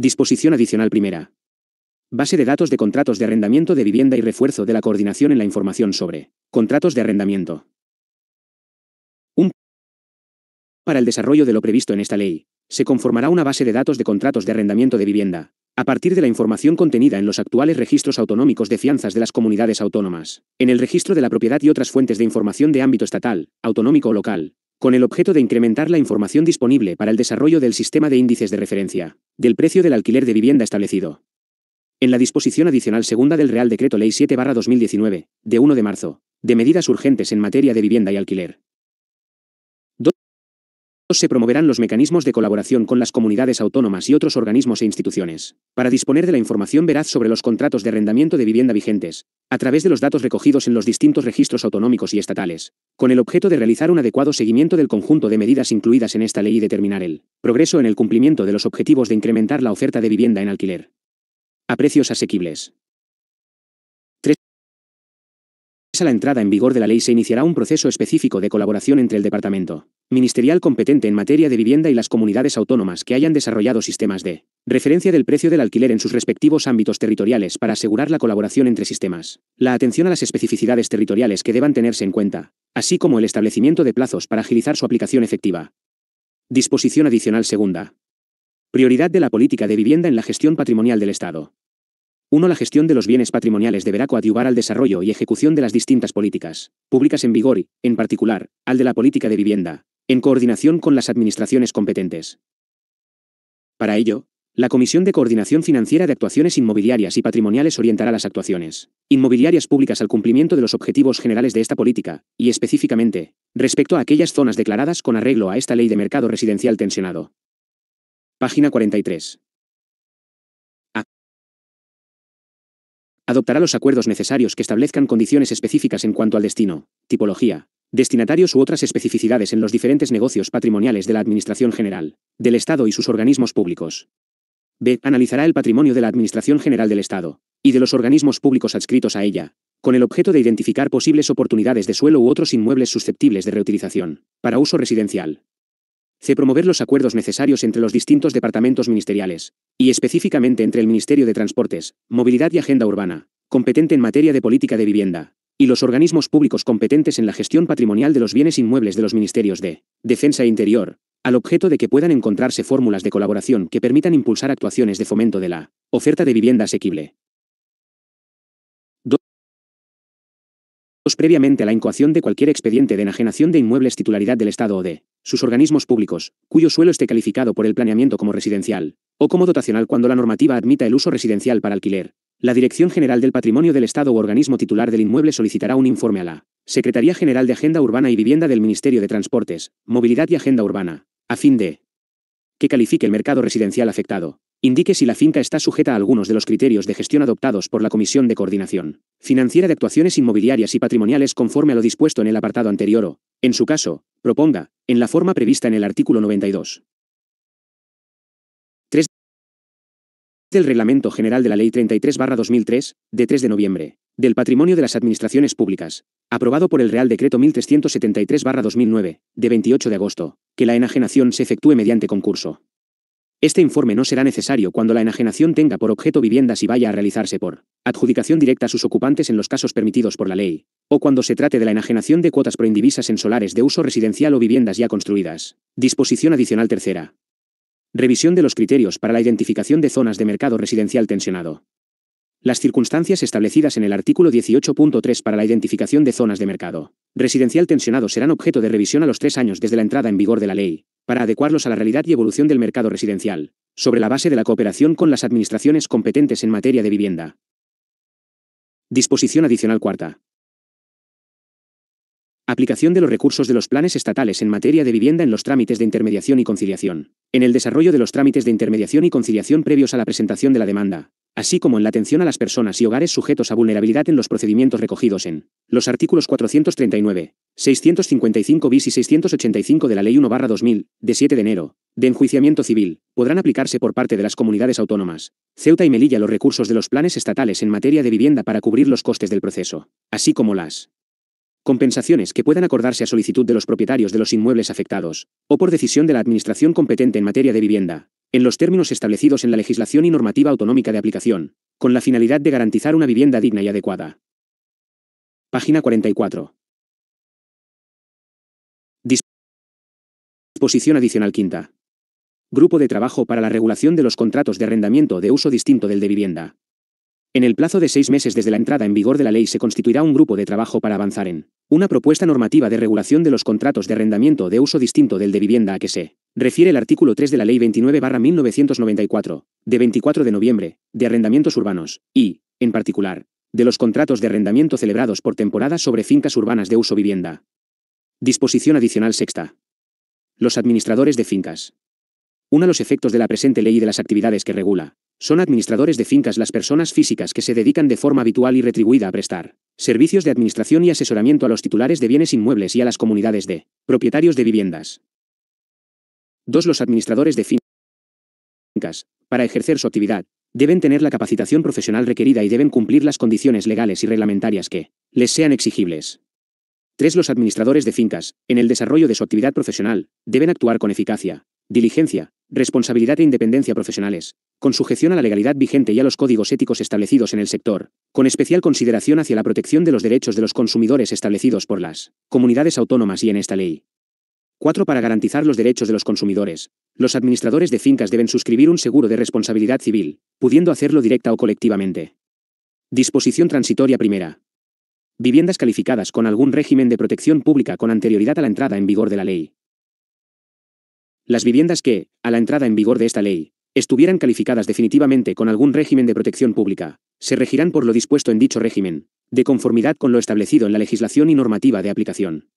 Disposición adicional primera. Base de datos de contratos de arrendamiento de vivienda y refuerzo de la coordinación en la información sobre contratos de arrendamiento. Un para el desarrollo de lo previsto en esta ley, se conformará una base de datos de contratos de arrendamiento de vivienda, a partir de la información contenida en los actuales registros autonómicos de fianzas de las comunidades autónomas, en el registro de la propiedad y otras fuentes de información de ámbito estatal, autonómico o local, con el objeto de incrementar la información disponible para el desarrollo del sistema de índices de referencia, del precio del alquiler de vivienda establecido. En la disposición adicional segunda del Real Decreto Ley 7-2019, de 1 de marzo, de medidas urgentes en materia de vivienda y alquiler, se promoverán los mecanismos de colaboración con las comunidades autónomas y otros organismos e instituciones, para disponer de la información veraz sobre los contratos de arrendamiento de vivienda vigentes, a través de los datos recogidos en los distintos registros autonómicos y estatales, con el objeto de realizar un adecuado seguimiento del conjunto de medidas incluidas en esta ley y determinar el progreso en el cumplimiento de los objetivos de incrementar la oferta de vivienda en alquiler a precios asequibles. a la entrada en vigor de la ley se iniciará un proceso específico de colaboración entre el Departamento Ministerial competente en materia de vivienda y las comunidades autónomas que hayan desarrollado sistemas de referencia del precio del alquiler en sus respectivos ámbitos territoriales para asegurar la colaboración entre sistemas, la atención a las especificidades territoriales que deban tenerse en cuenta, así como el establecimiento de plazos para agilizar su aplicación efectiva. Disposición adicional segunda. Prioridad de la política de vivienda en la gestión patrimonial del Estado. 1. La gestión de los bienes patrimoniales deberá coadyuvar al desarrollo y ejecución de las distintas políticas públicas en vigor y, en particular, al de la política de vivienda, en coordinación con las administraciones competentes. Para ello, la Comisión de Coordinación Financiera de Actuaciones Inmobiliarias y Patrimoniales orientará las actuaciones inmobiliarias públicas al cumplimiento de los objetivos generales de esta política, y específicamente, respecto a aquellas zonas declaradas con arreglo a esta ley de mercado residencial tensionado. Página 43. Adoptará los acuerdos necesarios que establezcan condiciones específicas en cuanto al destino, tipología, destinatarios u otras especificidades en los diferentes negocios patrimoniales de la Administración General, del Estado y sus organismos públicos. B. Analizará el patrimonio de la Administración General del Estado y de los organismos públicos adscritos a ella, con el objeto de identificar posibles oportunidades de suelo u otros inmuebles susceptibles de reutilización, para uso residencial, C. Promover los acuerdos necesarios entre los distintos departamentos ministeriales, y específicamente entre el Ministerio de Transportes, Movilidad y Agenda Urbana, competente en materia de política de vivienda, y los organismos públicos competentes en la gestión patrimonial de los bienes inmuebles de los ministerios de Defensa e Interior, al objeto de que puedan encontrarse fórmulas de colaboración que permitan impulsar actuaciones de fomento de la oferta de vivienda asequible, Pues previamente a la incoación de cualquier expediente de enajenación de inmuebles titularidad del Estado o de sus organismos públicos, cuyo suelo esté calificado por el planeamiento como residencial, o como dotacional cuando la normativa admita el uso residencial para alquiler. La Dirección General del Patrimonio del Estado o organismo titular del inmueble solicitará un informe a la Secretaría General de Agenda Urbana y Vivienda del Ministerio de Transportes, Movilidad y Agenda Urbana, a fin de que califique el mercado residencial afectado indique si la finca está sujeta a algunos de los criterios de gestión adoptados por la Comisión de Coordinación Financiera de Actuaciones Inmobiliarias y Patrimoniales conforme a lo dispuesto en el apartado anterior o, en su caso, proponga, en la forma prevista en el artículo 92. 3 del Reglamento General de la Ley 33-2003, de 3 de noviembre, del Patrimonio de las Administraciones Públicas, aprobado por el Real Decreto 1373-2009, de 28 de agosto, que la enajenación se efectúe mediante concurso. Este informe no será necesario cuando la enajenación tenga por objeto viviendas y vaya a realizarse por adjudicación directa a sus ocupantes en los casos permitidos por la ley, o cuando se trate de la enajenación de cuotas proindivisas en solares de uso residencial o viviendas ya construidas. Disposición adicional tercera. Revisión de los criterios para la identificación de zonas de mercado residencial tensionado. Las circunstancias establecidas en el artículo 18.3 para la identificación de zonas de mercado residencial tensionado serán objeto de revisión a los tres años desde la entrada en vigor de la ley, para adecuarlos a la realidad y evolución del mercado residencial, sobre la base de la cooperación con las administraciones competentes en materia de vivienda. Disposición adicional cuarta. Aplicación de los recursos de los planes estatales en materia de vivienda en los trámites de intermediación y conciliación. En el desarrollo de los trámites de intermediación y conciliación previos a la presentación de la demanda, así como en la atención a las personas y hogares sujetos a vulnerabilidad en los procedimientos recogidos en los artículos 439, 655 bis y 685 de la Ley 1-2000, de 7 de enero, de enjuiciamiento civil, podrán aplicarse por parte de las comunidades autónomas, Ceuta y Melilla los recursos de los planes estatales en materia de vivienda para cubrir los costes del proceso, así como las Compensaciones que puedan acordarse a solicitud de los propietarios de los inmuebles afectados, o por decisión de la Administración competente en materia de vivienda, en los términos establecidos en la legislación y normativa autonómica de aplicación, con la finalidad de garantizar una vivienda digna y adecuada. Página 44. Disposición adicional quinta. Grupo de trabajo para la regulación de los contratos de arrendamiento de uso distinto del de vivienda, en el plazo de seis meses desde la entrada en vigor de la ley se constituirá un grupo de trabajo para avanzar en una propuesta normativa de regulación de los contratos de arrendamiento de uso distinto del de vivienda a que se refiere el artículo 3 de la Ley 29-1994, de 24 de noviembre, de arrendamientos urbanos, y, en particular, de los contratos de arrendamiento celebrados por temporadas sobre fincas urbanas de uso vivienda. Disposición adicional sexta. Los administradores de fincas. de Los efectos de la presente ley y de las actividades que regula, son administradores de fincas las personas físicas que se dedican de forma habitual y retribuida a prestar servicios de administración y asesoramiento a los titulares de bienes inmuebles y a las comunidades de propietarios de viviendas. 2. Los administradores de fincas, para ejercer su actividad, deben tener la capacitación profesional requerida y deben cumplir las condiciones legales y reglamentarias que les sean exigibles. 3. Los administradores de fincas, en el desarrollo de su actividad profesional, deben actuar con eficacia, Diligencia, responsabilidad e independencia profesionales, con sujeción a la legalidad vigente y a los códigos éticos establecidos en el sector, con especial consideración hacia la protección de los derechos de los consumidores establecidos por las comunidades autónomas y en esta ley. 4. Para garantizar los derechos de los consumidores, los administradores de fincas deben suscribir un seguro de responsabilidad civil, pudiendo hacerlo directa o colectivamente. Disposición transitoria primera. Viviendas calificadas con algún régimen de protección pública con anterioridad a la entrada en vigor de la ley. Las viviendas que, a la entrada en vigor de esta ley, estuvieran calificadas definitivamente con algún régimen de protección pública, se regirán por lo dispuesto en dicho régimen, de conformidad con lo establecido en la legislación y normativa de aplicación.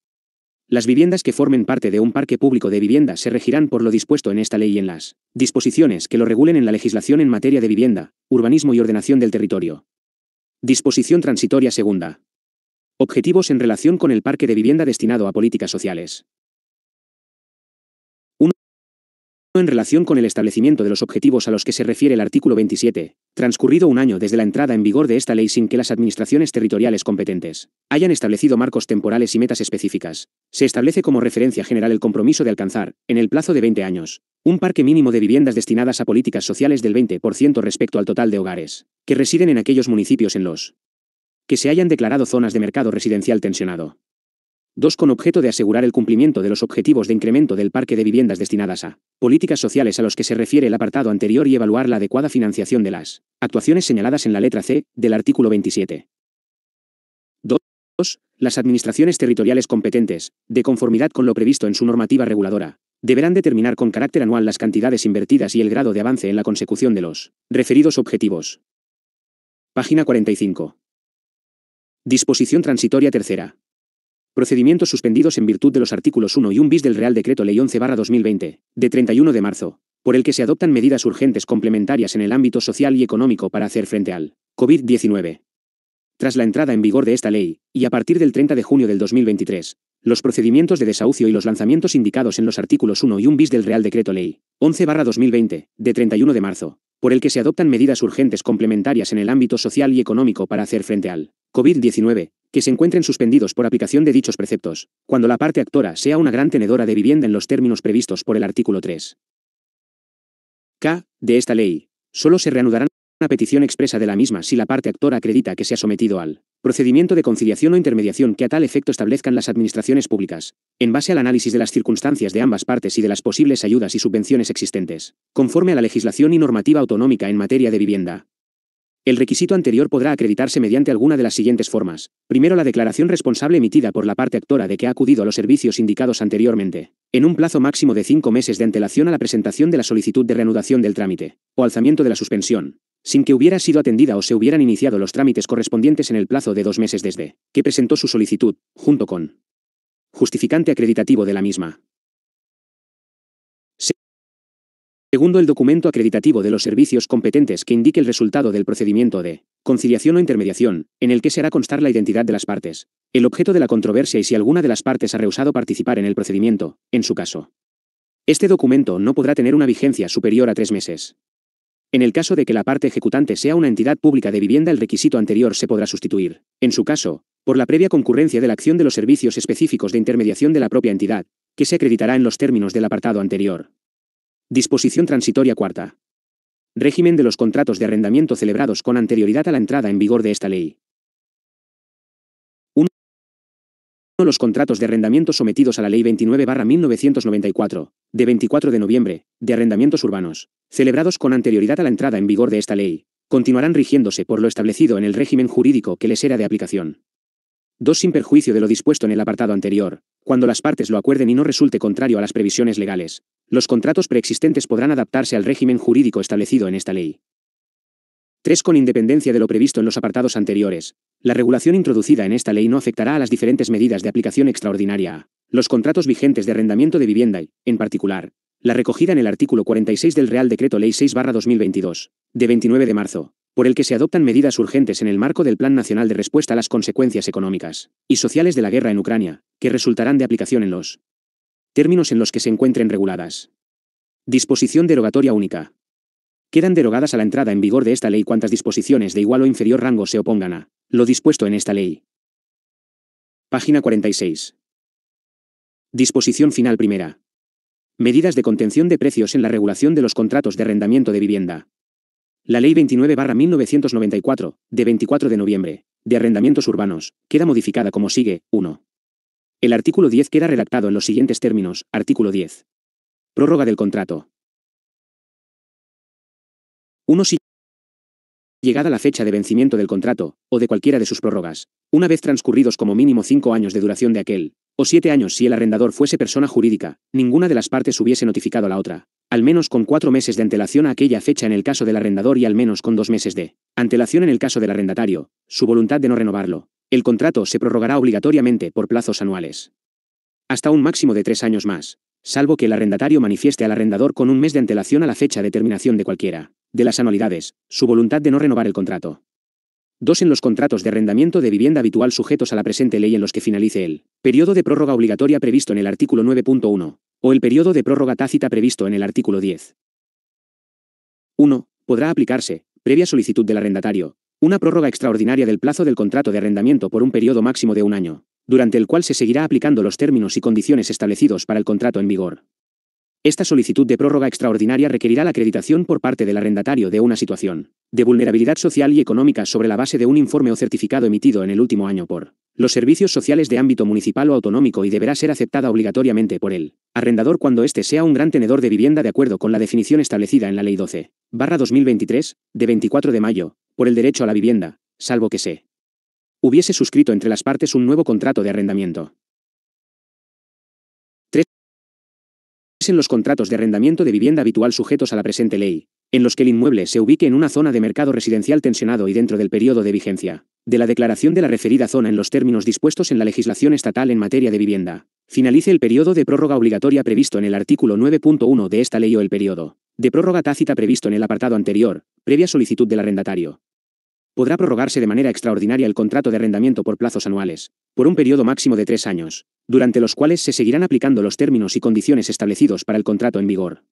Las viviendas que formen parte de un parque público de vivienda se regirán por lo dispuesto en esta ley y en las disposiciones que lo regulen en la legislación en materia de vivienda, urbanismo y ordenación del territorio. Disposición transitoria segunda. Objetivos en relación con el parque de vivienda destinado a políticas sociales. En relación con el establecimiento de los objetivos a los que se refiere el artículo 27, transcurrido un año desde la entrada en vigor de esta ley sin que las administraciones territoriales competentes hayan establecido marcos temporales y metas específicas, se establece como referencia general el compromiso de alcanzar, en el plazo de 20 años, un parque mínimo de viviendas destinadas a políticas sociales del 20% respecto al total de hogares que residen en aquellos municipios en los que se hayan declarado zonas de mercado residencial tensionado. 2. Con objeto de asegurar el cumplimiento de los objetivos de incremento del parque de viviendas destinadas a políticas sociales a los que se refiere el apartado anterior y evaluar la adecuada financiación de las actuaciones señaladas en la letra C del artículo 27. 2. Las administraciones territoriales competentes, de conformidad con lo previsto en su normativa reguladora, deberán determinar con carácter anual las cantidades invertidas y el grado de avance en la consecución de los referidos objetivos. Página 45. Disposición transitoria tercera. Procedimientos suspendidos en virtud de los artículos 1 y 1 bis del Real Decreto Ley 11-2020, de 31 de marzo, por el que se adoptan medidas urgentes complementarias en el ámbito social y económico para hacer frente al COVID-19. Tras la entrada en vigor de esta ley, y a partir del 30 de junio del 2023, los procedimientos de desahucio y los lanzamientos indicados en los artículos 1 y 1 bis del Real Decreto Ley 11-2020, de 31 de marzo, por el que se adoptan medidas urgentes complementarias en el ámbito social y económico para hacer frente al COVID-19, que se encuentren suspendidos por aplicación de dichos preceptos, cuando la parte actora sea una gran tenedora de vivienda en los términos previstos por el artículo 3. K. de esta ley. Solo se reanudará una petición expresa de la misma si la parte actora acredita que se ha sometido al procedimiento de conciliación o intermediación que a tal efecto establezcan las administraciones públicas, en base al análisis de las circunstancias de ambas partes y de las posibles ayudas y subvenciones existentes, conforme a la legislación y normativa autonómica en materia de vivienda, el requisito anterior podrá acreditarse mediante alguna de las siguientes formas. Primero, la declaración responsable emitida por la parte actora de que ha acudido a los servicios indicados anteriormente, en un plazo máximo de cinco meses de antelación a la presentación de la solicitud de reanudación del trámite, o alzamiento de la suspensión, sin que hubiera sido atendida o se hubieran iniciado los trámites correspondientes en el plazo de dos meses desde que presentó su solicitud, junto con justificante acreditativo de la misma. Segundo, el documento acreditativo de los servicios competentes que indique el resultado del procedimiento de conciliación o intermediación, en el que se hará constar la identidad de las partes, el objeto de la controversia y si alguna de las partes ha rehusado participar en el procedimiento, en su caso. Este documento no podrá tener una vigencia superior a tres meses. En el caso de que la parte ejecutante sea una entidad pública de vivienda, el requisito anterior se podrá sustituir, en su caso, por la previa concurrencia de la acción de los servicios específicos de intermediación de la propia entidad, que se acreditará en los términos del apartado anterior. Disposición transitoria cuarta. Régimen de los contratos de arrendamiento celebrados con anterioridad a la entrada en vigor de esta ley. 1. Los contratos de arrendamiento sometidos a la Ley 29-1994, de 24 de noviembre, de arrendamientos urbanos, celebrados con anterioridad a la entrada en vigor de esta ley, continuarán rigiéndose por lo establecido en el régimen jurídico que les era de aplicación. 2. Sin perjuicio de lo dispuesto en el apartado anterior, cuando las partes lo acuerden y no resulte contrario a las previsiones legales, los contratos preexistentes podrán adaptarse al régimen jurídico establecido en esta ley. 3. Con independencia de lo previsto en los apartados anteriores, la regulación introducida en esta ley no afectará a las diferentes medidas de aplicación extraordinaria, los contratos vigentes de arrendamiento de vivienda y, en particular, la recogida en el artículo 46 del Real Decreto Ley 6-2022, de 29 de marzo, por el que se adoptan medidas urgentes en el marco del Plan Nacional de Respuesta a las Consecuencias Económicas y Sociales de la Guerra en Ucrania, que resultarán de aplicación en los términos en los que se encuentren reguladas. Disposición derogatoria única. Quedan derogadas a la entrada en vigor de esta ley cuantas disposiciones de igual o inferior rango se opongan a lo dispuesto en esta ley. Página 46. Disposición final primera. Medidas de contención de precios en la regulación de los contratos de arrendamiento de vivienda. La Ley 29-1994, de 24 de noviembre, de arrendamientos urbanos, queda modificada como sigue, 1. El artículo 10 queda redactado en los siguientes términos. Artículo 10. Prórroga del contrato. 1. Si llegada la fecha de vencimiento del contrato, o de cualquiera de sus prórrogas, una vez transcurridos como mínimo cinco años de duración de aquel, o siete años si el arrendador fuese persona jurídica, ninguna de las partes hubiese notificado a la otra, al menos con cuatro meses de antelación a aquella fecha en el caso del arrendador y al menos con dos meses de antelación en el caso del arrendatario, su voluntad de no renovarlo. El contrato se prorrogará obligatoriamente por plazos anuales. Hasta un máximo de tres años más, salvo que el arrendatario manifieste al arrendador con un mes de antelación a la fecha de terminación de cualquiera de las anualidades, su voluntad de no renovar el contrato. 2. en los contratos de arrendamiento de vivienda habitual sujetos a la presente ley en los que finalice el periodo de prórroga obligatoria previsto en el artículo 9.1, o el periodo de prórroga tácita previsto en el artículo 10. 1. Podrá aplicarse, previa solicitud del arrendatario, una prórroga extraordinaria del plazo del contrato de arrendamiento por un periodo máximo de un año, durante el cual se seguirá aplicando los términos y condiciones establecidos para el contrato en vigor. Esta solicitud de prórroga extraordinaria requerirá la acreditación por parte del arrendatario de una situación de vulnerabilidad social y económica sobre la base de un informe o certificado emitido en el último año por los servicios sociales de ámbito municipal o autonómico y deberá ser aceptada obligatoriamente por el arrendador cuando éste sea un gran tenedor de vivienda de acuerdo con la definición establecida en la Ley 12, barra 2023, de 24 de mayo, por el derecho a la vivienda, salvo que se hubiese suscrito entre las partes un nuevo contrato de arrendamiento. en los contratos de arrendamiento de vivienda habitual sujetos a la presente ley, en los que el inmueble se ubique en una zona de mercado residencial tensionado y dentro del periodo de vigencia de la declaración de la referida zona en los términos dispuestos en la legislación estatal en materia de vivienda. Finalice el periodo de prórroga obligatoria previsto en el artículo 9.1 de esta ley o el periodo de prórroga tácita previsto en el apartado anterior, previa solicitud del arrendatario. Podrá prorrogarse de manera extraordinaria el contrato de arrendamiento por plazos anuales, por un periodo máximo de tres años, durante los cuales se seguirán aplicando los términos y condiciones establecidos para el contrato en vigor.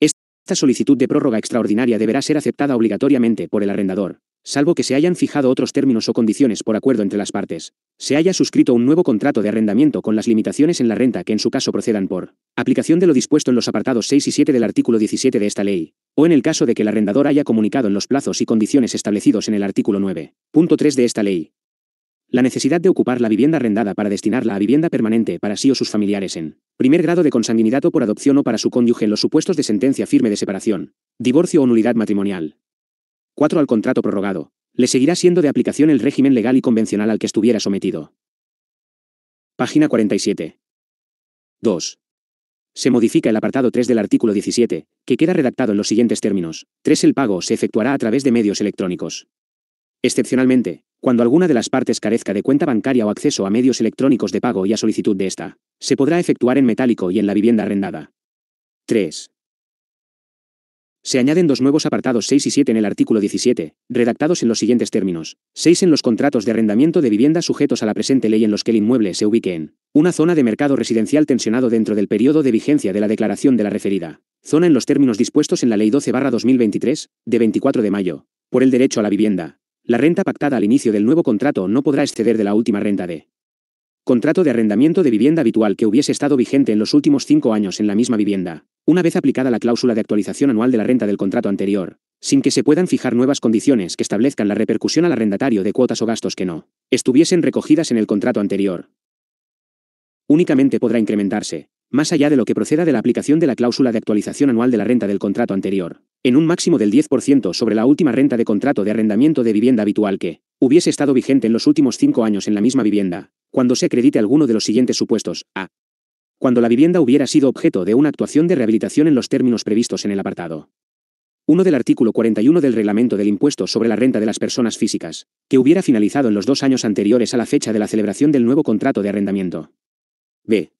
Esta solicitud de prórroga extraordinaria deberá ser aceptada obligatoriamente por el arrendador, salvo que se hayan fijado otros términos o condiciones por acuerdo entre las partes, se haya suscrito un nuevo contrato de arrendamiento con las limitaciones en la renta que en su caso procedan por aplicación de lo dispuesto en los apartados 6 y 7 del artículo 17 de esta ley, o en el caso de que el arrendador haya comunicado en los plazos y condiciones establecidos en el artículo 9.3 de esta ley, la necesidad de ocupar la vivienda arrendada para destinarla a vivienda permanente para sí o sus familiares en primer grado de consanguinidad o por adopción o para su cónyuge en los supuestos de sentencia firme de separación, divorcio o nulidad matrimonial. 4. Al contrato prorrogado. Le seguirá siendo de aplicación el régimen legal y convencional al que estuviera sometido. Página 47. 2. Se modifica el apartado 3 del artículo 17, que queda redactado en los siguientes términos. 3. El pago se efectuará a través de medios electrónicos. Excepcionalmente, cuando alguna de las partes carezca de cuenta bancaria o acceso a medios electrónicos de pago y a solicitud de esta, se podrá efectuar en metálico y en la vivienda arrendada. 3. Se añaden dos nuevos apartados 6 y 7 en el artículo 17, redactados en los siguientes términos. 6 en los contratos de arrendamiento de viviendas sujetos a la presente ley en los que el inmueble se ubique en una zona de mercado residencial tensionado dentro del periodo de vigencia de la declaración de la referida zona en los términos dispuestos en la Ley 12-2023, de 24 de mayo, por el derecho a la vivienda, la renta pactada al inicio del nuevo contrato no podrá exceder de la última renta de contrato de arrendamiento de vivienda habitual que hubiese estado vigente en los últimos cinco años en la misma vivienda, una vez aplicada la cláusula de actualización anual de la renta del contrato anterior, sin que se puedan fijar nuevas condiciones que establezcan la repercusión al arrendatario de cuotas o gastos que no estuviesen recogidas en el contrato anterior. Únicamente podrá incrementarse, más allá de lo que proceda de la aplicación de la cláusula de actualización anual de la renta del contrato anterior, en un máximo del 10% sobre la última renta de contrato de arrendamiento de vivienda habitual que hubiese estado vigente en los últimos cinco años en la misma vivienda, cuando se acredite alguno de los siguientes supuestos, a. Cuando la vivienda hubiera sido objeto de una actuación de rehabilitación en los términos previstos en el apartado 1 del artículo 41 del Reglamento del Impuesto sobre la Renta de las Personas Físicas, que hubiera finalizado en los dos años anteriores a la fecha de la celebración del nuevo contrato de arrendamiento. b.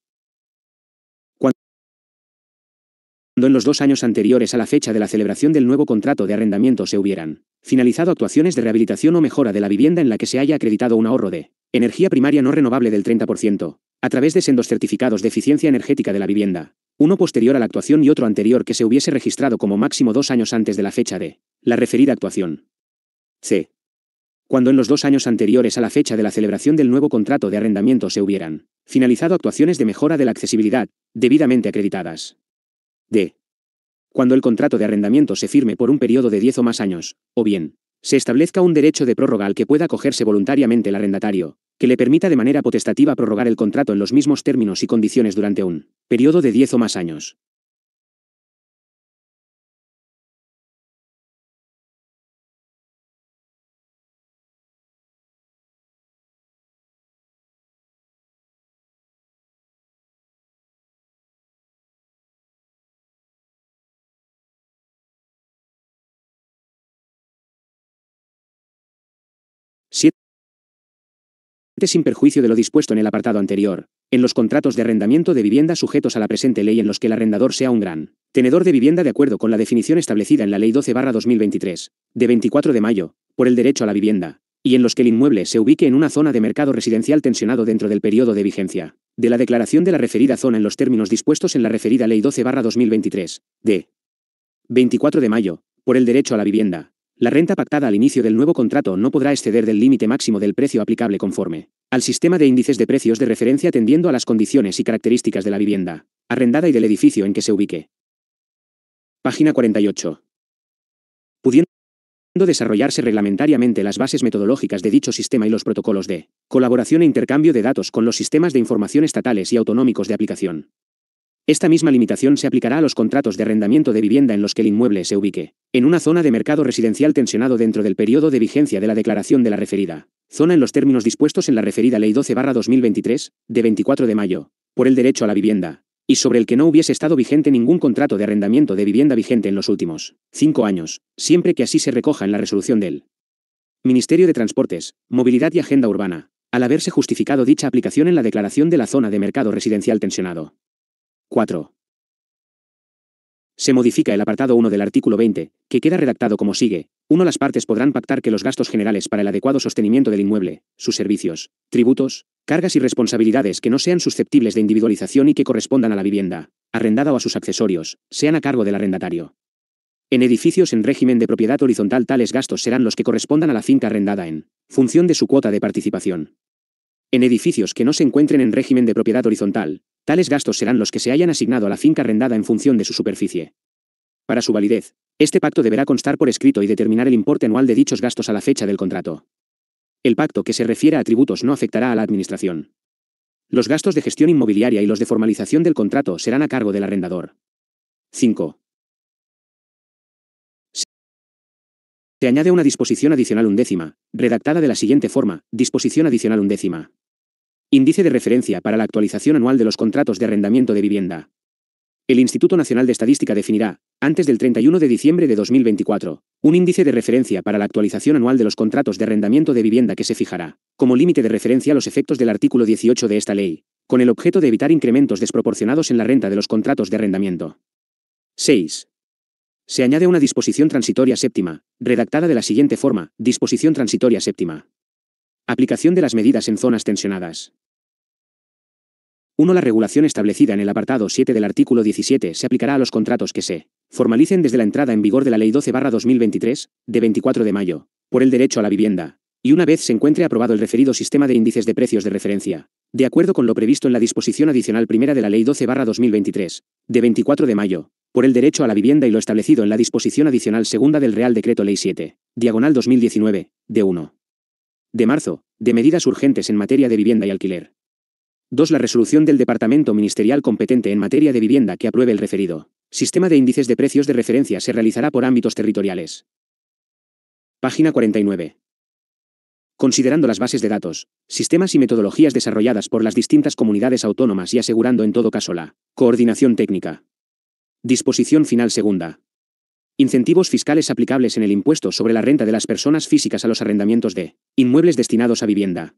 Cuando en los dos años anteriores a la fecha de la celebración del nuevo contrato de arrendamiento se hubieran finalizado actuaciones de rehabilitación o mejora de la vivienda en la que se haya acreditado un ahorro de energía primaria no renovable del 30%, a través de sendos certificados de eficiencia energética de la vivienda, uno posterior a la actuación y otro anterior que se hubiese registrado como máximo dos años antes de la fecha de la referida actuación. C. Cuando en los dos años anteriores a la fecha de la celebración del nuevo contrato de arrendamiento se hubieran finalizado actuaciones de mejora de la accesibilidad, debidamente acreditadas. D. Cuando el contrato de arrendamiento se firme por un periodo de 10 o más años, o bien, se establezca un derecho de prórroga al que pueda acogerse voluntariamente el arrendatario, que le permita de manera potestativa prorrogar el contrato en los mismos términos y condiciones durante un periodo de 10 o más años. sin perjuicio de lo dispuesto en el apartado anterior, en los contratos de arrendamiento de vivienda sujetos a la presente ley en los que el arrendador sea un gran tenedor de vivienda de acuerdo con la definición establecida en la Ley 12-2023, de 24 de mayo, por el derecho a la vivienda, y en los que el inmueble se ubique en una zona de mercado residencial tensionado dentro del periodo de vigencia de la declaración de la referida zona en los términos dispuestos en la referida Ley 12-2023, de 24 de mayo, por el derecho a la vivienda, la renta pactada al inicio del nuevo contrato no podrá exceder del límite máximo del precio aplicable conforme al sistema de índices de precios de referencia atendiendo a las condiciones y características de la vivienda, arrendada y del edificio en que se ubique. Página 48. Pudiendo desarrollarse reglamentariamente las bases metodológicas de dicho sistema y los protocolos de colaboración e intercambio de datos con los sistemas de información estatales y autonómicos de aplicación. Esta misma limitación se aplicará a los contratos de arrendamiento de vivienda en los que el inmueble se ubique, en una zona de mercado residencial tensionado dentro del periodo de vigencia de la declaración de la referida, zona en los términos dispuestos en la referida Ley 12-2023, de 24 de mayo, por el derecho a la vivienda, y sobre el que no hubiese estado vigente ningún contrato de arrendamiento de vivienda vigente en los últimos cinco años, siempre que así se recoja en la resolución del Ministerio de Transportes, Movilidad y Agenda Urbana, al haberse justificado dicha aplicación en la declaración de la zona de mercado residencial tensionado. 4. Se modifica el apartado 1 del artículo 20, que queda redactado como sigue. 1. Las partes podrán pactar que los gastos generales para el adecuado sostenimiento del inmueble, sus servicios, tributos, cargas y responsabilidades que no sean susceptibles de individualización y que correspondan a la vivienda, arrendada o a sus accesorios, sean a cargo del arrendatario. En edificios en régimen de propiedad horizontal tales gastos serán los que correspondan a la finca arrendada en función de su cuota de participación. En edificios que no se encuentren en régimen de propiedad horizontal, tales gastos serán los que se hayan asignado a la finca arrendada en función de su superficie. Para su validez, este pacto deberá constar por escrito y determinar el importe anual de dichos gastos a la fecha del contrato. El pacto que se refiere a tributos no afectará a la Administración. Los gastos de gestión inmobiliaria y los de formalización del contrato serán a cargo del arrendador. 5. Se añade una disposición adicional undécima, redactada de la siguiente forma, disposición adicional undécima. Índice de referencia para la actualización anual de los contratos de arrendamiento de vivienda. El Instituto Nacional de Estadística definirá, antes del 31 de diciembre de 2024, un índice de referencia para la actualización anual de los contratos de arrendamiento de vivienda que se fijará, como límite de referencia a los efectos del artículo 18 de esta ley, con el objeto de evitar incrementos desproporcionados en la renta de los contratos de arrendamiento. 6. Se añade una disposición transitoria séptima, redactada de la siguiente forma, disposición transitoria séptima. Aplicación de las medidas en zonas tensionadas. 1. La regulación establecida en el apartado 7 del artículo 17 se aplicará a los contratos que se formalicen desde la entrada en vigor de la Ley 12-2023, de 24 de mayo, por el derecho a la vivienda, y una vez se encuentre aprobado el referido sistema de índices de precios de referencia, de acuerdo con lo previsto en la disposición adicional primera de la Ley 12-2023, de 24 de mayo, por el derecho a la vivienda y lo establecido en la disposición adicional segunda del Real Decreto Ley 7, diagonal 2019, de 1. De marzo, de medidas urgentes en materia de vivienda y alquiler. 2. La resolución del Departamento Ministerial competente en materia de vivienda que apruebe el referido. Sistema de índices de precios de referencia se realizará por ámbitos territoriales. Página 49. Considerando las bases de datos, sistemas y metodologías desarrolladas por las distintas comunidades autónomas y asegurando en todo caso la coordinación técnica, Disposición final segunda. Incentivos fiscales aplicables en el impuesto sobre la renta de las personas físicas a los arrendamientos de inmuebles destinados a vivienda.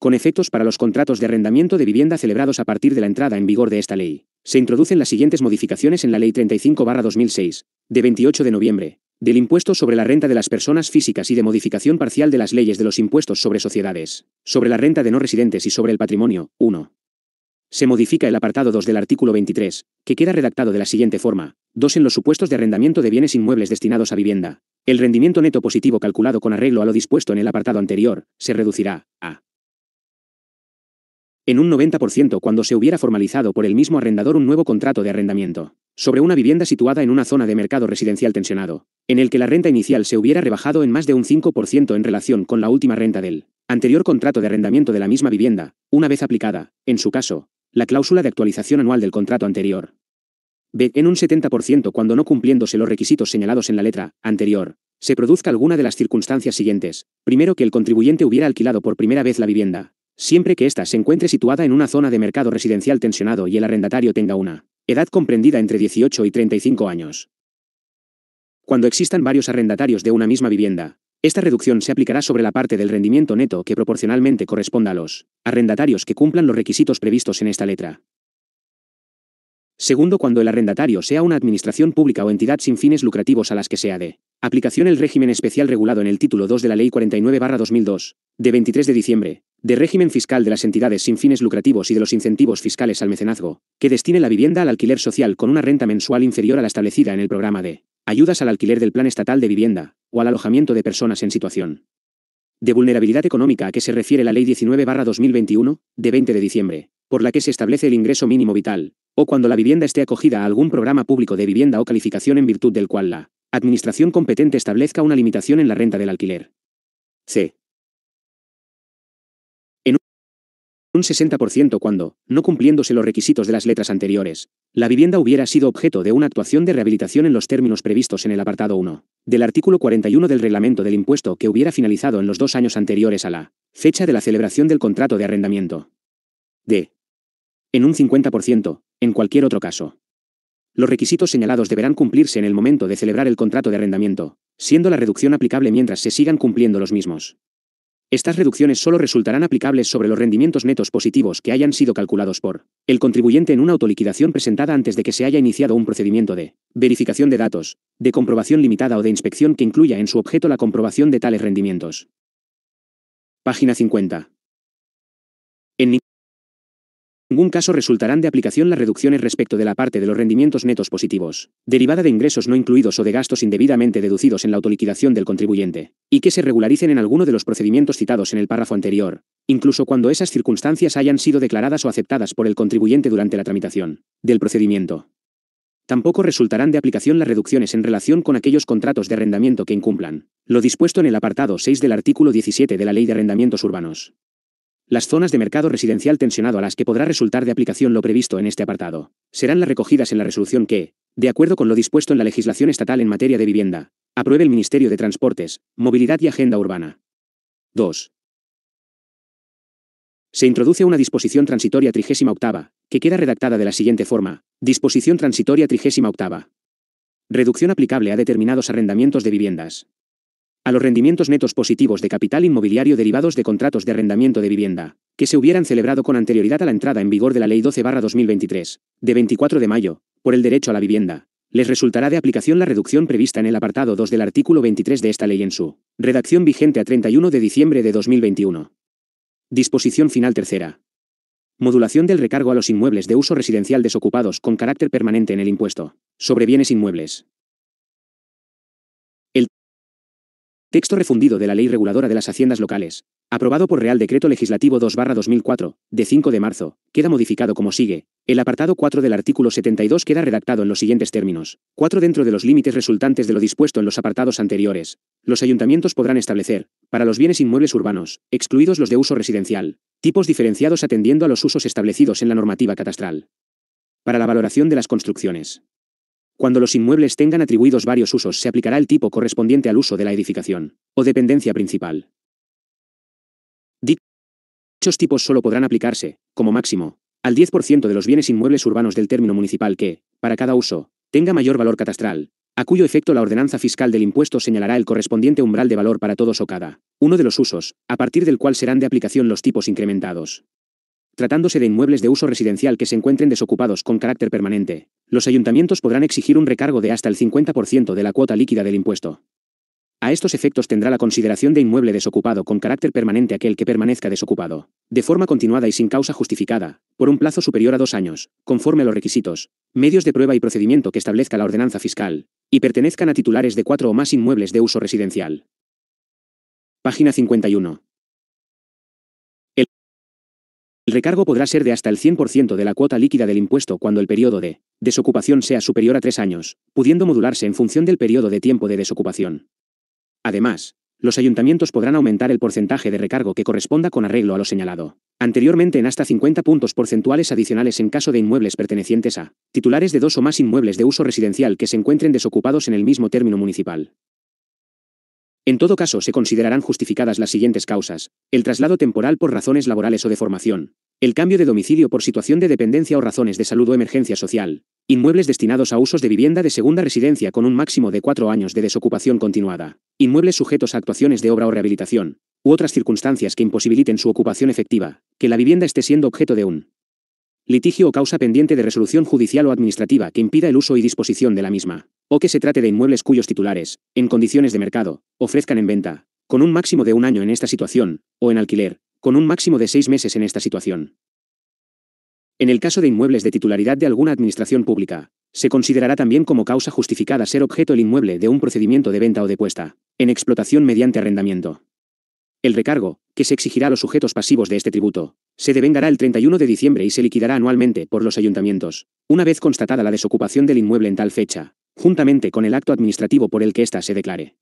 Con efectos para los contratos de arrendamiento de vivienda celebrados a partir de la entrada en vigor de esta ley, se introducen las siguientes modificaciones en la Ley 35-2006, de 28 de noviembre, del impuesto sobre la renta de las personas físicas y de modificación parcial de las leyes de los impuestos sobre sociedades, sobre la renta de no residentes y sobre el patrimonio. 1. Se modifica el apartado 2 del artículo 23, que queda redactado de la siguiente forma. 2. En los supuestos de arrendamiento de bienes inmuebles destinados a vivienda, el rendimiento neto positivo calculado con arreglo a lo dispuesto en el apartado anterior, se reducirá a en un 90% cuando se hubiera formalizado por el mismo arrendador un nuevo contrato de arrendamiento sobre una vivienda situada en una zona de mercado residencial tensionado, en el que la renta inicial se hubiera rebajado en más de un 5% en relación con la última renta del anterior contrato de arrendamiento de la misma vivienda, una vez aplicada, en su caso, la cláusula de actualización anual del contrato anterior. B. En un 70% cuando no cumpliéndose los requisitos señalados en la letra anterior, se produzca alguna de las circunstancias siguientes. Primero, que el contribuyente hubiera alquilado por primera vez la vivienda, siempre que ésta se encuentre situada en una zona de mercado residencial tensionado y el arrendatario tenga una edad comprendida entre 18 y 35 años. Cuando existan varios arrendatarios de una misma vivienda, esta reducción se aplicará sobre la parte del rendimiento neto que proporcionalmente corresponda a los arrendatarios que cumplan los requisitos previstos en esta letra. Segundo, cuando el arrendatario sea una administración pública o entidad sin fines lucrativos a las que sea de Aplicación el régimen especial regulado en el título 2 de la Ley 49-2002, de 23 de diciembre, de régimen fiscal de las entidades sin fines lucrativos y de los incentivos fiscales al mecenazgo, que destine la vivienda al alquiler social con una renta mensual inferior a la establecida en el programa de ayudas al alquiler del Plan Estatal de Vivienda, o al alojamiento de personas en situación de vulnerabilidad económica a que se refiere la Ley 19-2021, de 20 de diciembre, por la que se establece el ingreso mínimo vital, o cuando la vivienda esté acogida a algún programa público de vivienda o calificación en virtud del cual la Administración competente establezca una limitación en la renta del alquiler. C. En un 60% cuando, no cumpliéndose los requisitos de las letras anteriores, la vivienda hubiera sido objeto de una actuación de rehabilitación en los términos previstos en el apartado 1 del artículo 41 del reglamento del impuesto que hubiera finalizado en los dos años anteriores a la fecha de la celebración del contrato de arrendamiento. D. En un 50%, en cualquier otro caso. Los requisitos señalados deberán cumplirse en el momento de celebrar el contrato de arrendamiento, siendo la reducción aplicable mientras se sigan cumpliendo los mismos. Estas reducciones solo resultarán aplicables sobre los rendimientos netos positivos que hayan sido calculados por el contribuyente en una autoliquidación presentada antes de que se haya iniciado un procedimiento de verificación de datos, de comprobación limitada o de inspección que incluya en su objeto la comprobación de tales rendimientos. Página 50 ningún caso resultarán de aplicación las reducciones respecto de la parte de los rendimientos netos positivos, derivada de ingresos no incluidos o de gastos indebidamente deducidos en la autoliquidación del contribuyente, y que se regularicen en alguno de los procedimientos citados en el párrafo anterior, incluso cuando esas circunstancias hayan sido declaradas o aceptadas por el contribuyente durante la tramitación del procedimiento. Tampoco resultarán de aplicación las reducciones en relación con aquellos contratos de arrendamiento que incumplan lo dispuesto en el apartado 6 del artículo 17 de la Ley de Arrendamientos Urbanos. Las zonas de mercado residencial tensionado a las que podrá resultar de aplicación lo previsto en este apartado serán las recogidas en la resolución que, de acuerdo con lo dispuesto en la legislación estatal en materia de vivienda, apruebe el Ministerio de Transportes, Movilidad y Agenda Urbana. 2. Se introduce una disposición transitoria 38, que queda redactada de la siguiente forma. Disposición transitoria 38. Reducción aplicable a determinados arrendamientos de viviendas a los rendimientos netos positivos de capital inmobiliario derivados de contratos de arrendamiento de vivienda, que se hubieran celebrado con anterioridad a la entrada en vigor de la Ley 12-2023, de 24 de mayo, por el derecho a la vivienda, les resultará de aplicación la reducción prevista en el apartado 2 del artículo 23 de esta ley en su redacción vigente a 31 de diciembre de 2021. Disposición final tercera. Modulación del recargo a los inmuebles de uso residencial desocupados con carácter permanente en el impuesto sobre bienes inmuebles Texto refundido de la Ley Reguladora de las Haciendas Locales, aprobado por Real Decreto Legislativo 2-2004, de 5 de marzo, queda modificado como sigue. El apartado 4 del artículo 72 queda redactado en los siguientes términos. 4. Dentro de los límites resultantes de lo dispuesto en los apartados anteriores, los ayuntamientos podrán establecer, para los bienes inmuebles urbanos, excluidos los de uso residencial, tipos diferenciados atendiendo a los usos establecidos en la normativa catastral. Para la valoración de las construcciones. Cuando los inmuebles tengan atribuidos varios usos se aplicará el tipo correspondiente al uso de la edificación, o dependencia principal. Dichos tipos solo podrán aplicarse, como máximo, al 10% de los bienes inmuebles urbanos del término municipal que, para cada uso, tenga mayor valor catastral, a cuyo efecto la ordenanza fiscal del impuesto señalará el correspondiente umbral de valor para todos o cada uno de los usos, a partir del cual serán de aplicación los tipos incrementados tratándose de inmuebles de uso residencial que se encuentren desocupados con carácter permanente, los ayuntamientos podrán exigir un recargo de hasta el 50% de la cuota líquida del impuesto. A estos efectos tendrá la consideración de inmueble desocupado con carácter permanente aquel que permanezca desocupado, de forma continuada y sin causa justificada, por un plazo superior a dos años, conforme a los requisitos, medios de prueba y procedimiento que establezca la ordenanza fiscal, y pertenezcan a titulares de cuatro o más inmuebles de uso residencial. Página 51. El recargo podrá ser de hasta el 100% de la cuota líquida del impuesto cuando el periodo de desocupación sea superior a tres años, pudiendo modularse en función del periodo de tiempo de desocupación. Además, los ayuntamientos podrán aumentar el porcentaje de recargo que corresponda con arreglo a lo señalado anteriormente en hasta 50 puntos porcentuales adicionales en caso de inmuebles pertenecientes a titulares de dos o más inmuebles de uso residencial que se encuentren desocupados en el mismo término municipal. En todo caso, se considerarán justificadas las siguientes causas, el traslado temporal por razones laborales o de formación, el cambio de domicilio por situación de dependencia o razones de salud o emergencia social, inmuebles destinados a usos de vivienda de segunda residencia con un máximo de cuatro años de desocupación continuada, inmuebles sujetos a actuaciones de obra o rehabilitación, u otras circunstancias que imposibiliten su ocupación efectiva, que la vivienda esté siendo objeto de un litigio o causa pendiente de resolución judicial o administrativa que impida el uso y disposición de la misma, o que se trate de inmuebles cuyos titulares, en condiciones de mercado, ofrezcan en venta, con un máximo de un año en esta situación, o en alquiler, con un máximo de seis meses en esta situación. En el caso de inmuebles de titularidad de alguna administración pública, se considerará también como causa justificada ser objeto el inmueble de un procedimiento de venta o de puesta, en explotación mediante arrendamiento. El recargo, que se exigirá a los sujetos pasivos de este tributo, se devengará el 31 de diciembre y se liquidará anualmente por los ayuntamientos, una vez constatada la desocupación del inmueble en tal fecha, juntamente con el acto administrativo por el que ésta se declare.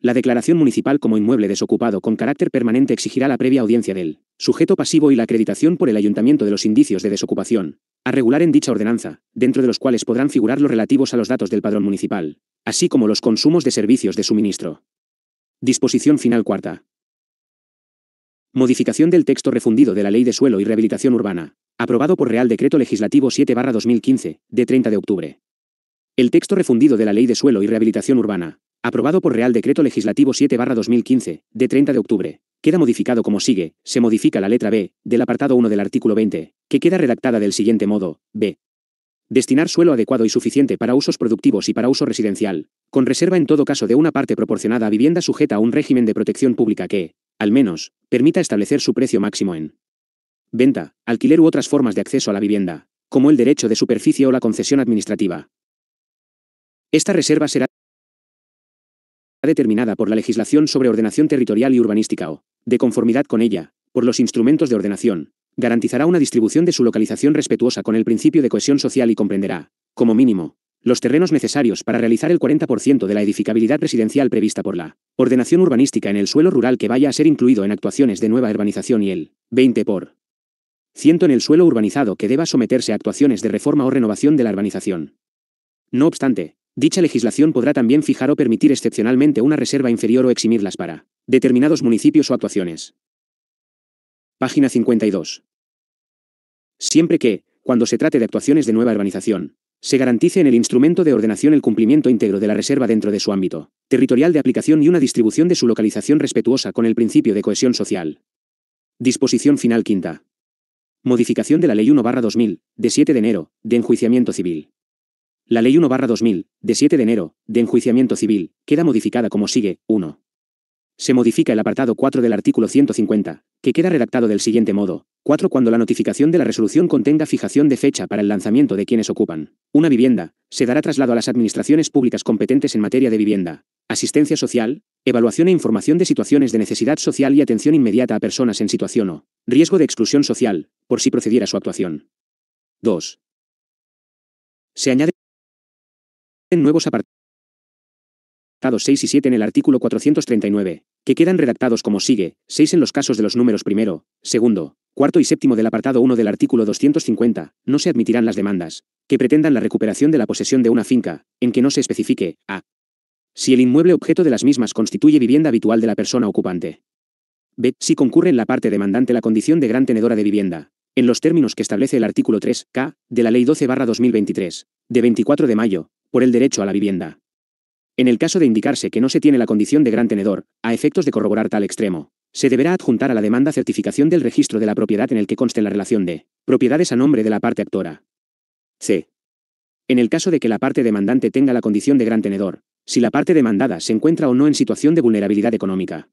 La declaración municipal como inmueble desocupado con carácter permanente exigirá la previa audiencia del sujeto pasivo y la acreditación por el ayuntamiento de los indicios de desocupación, a regular en dicha ordenanza, dentro de los cuales podrán figurar los relativos a los datos del padrón municipal, así como los consumos de servicios de suministro. Disposición final cuarta. Modificación del texto refundido de la Ley de Suelo y Rehabilitación Urbana, aprobado por Real Decreto Legislativo 7-2015, de 30 de octubre. El texto refundido de la Ley de Suelo y Rehabilitación Urbana, aprobado por Real Decreto Legislativo 7-2015, de 30 de octubre, queda modificado como sigue, se modifica la letra B, del apartado 1 del artículo 20, que queda redactada del siguiente modo, B. Destinar suelo adecuado y suficiente para usos productivos y para uso residencial, con reserva en todo caso de una parte proporcionada a vivienda sujeta a un régimen de protección pública que, al menos, permita establecer su precio máximo en venta, alquiler u otras formas de acceso a la vivienda, como el derecho de superficie o la concesión administrativa. Esta reserva será determinada por la legislación sobre ordenación territorial y urbanística o, de conformidad con ella, por los instrumentos de ordenación, garantizará una distribución de su localización respetuosa con el principio de cohesión social y comprenderá, como mínimo, los terrenos necesarios para realizar el 40% de la edificabilidad residencial prevista por la ordenación urbanística en el suelo rural que vaya a ser incluido en actuaciones de nueva urbanización y el 20 por en el suelo urbanizado que deba someterse a actuaciones de reforma o renovación de la urbanización. No obstante, dicha legislación podrá también fijar o permitir excepcionalmente una reserva inferior o eximirlas para determinados municipios o actuaciones. Página 52. Siempre que, cuando se trate de actuaciones de nueva urbanización, se garantice en el instrumento de ordenación el cumplimiento íntegro de la reserva dentro de su ámbito territorial de aplicación y una distribución de su localización respetuosa con el principio de cohesión social. Disposición final quinta. Modificación de la Ley 1-2000, de 7 de enero, de enjuiciamiento civil. La Ley 1-2000, de 7 de enero, de enjuiciamiento civil, queda modificada como sigue, 1. Se modifica el apartado 4 del artículo 150, que queda redactado del siguiente modo. 4. Cuando la notificación de la resolución contenga fijación de fecha para el lanzamiento de quienes ocupan una vivienda, se dará traslado a las administraciones públicas competentes en materia de vivienda, asistencia social, evaluación e información de situaciones de necesidad social y atención inmediata a personas en situación o riesgo de exclusión social, por si procediera su actuación. 2. Se en nuevos apartados 6 y 7 en el artículo 439, que quedan redactados como sigue, 6 en los casos de los números primero, segundo, cuarto y séptimo del apartado 1 del artículo 250, no se admitirán las demandas, que pretendan la recuperación de la posesión de una finca, en que no se especifique, a. Si el inmueble objeto de las mismas constituye vivienda habitual de la persona ocupante. B. Si concurre en la parte demandante la condición de gran tenedora de vivienda, en los términos que establece el artículo 3, K, de la Ley 12-2023, de 24 de mayo, por el derecho a la vivienda. En el caso de indicarse que no se tiene la condición de gran tenedor, a efectos de corroborar tal extremo, se deberá adjuntar a la demanda certificación del registro de la propiedad en el que conste la relación de propiedades a nombre de la parte actora. C. En el caso de que la parte demandante tenga la condición de gran tenedor, si la parte demandada se encuentra o no en situación de vulnerabilidad económica.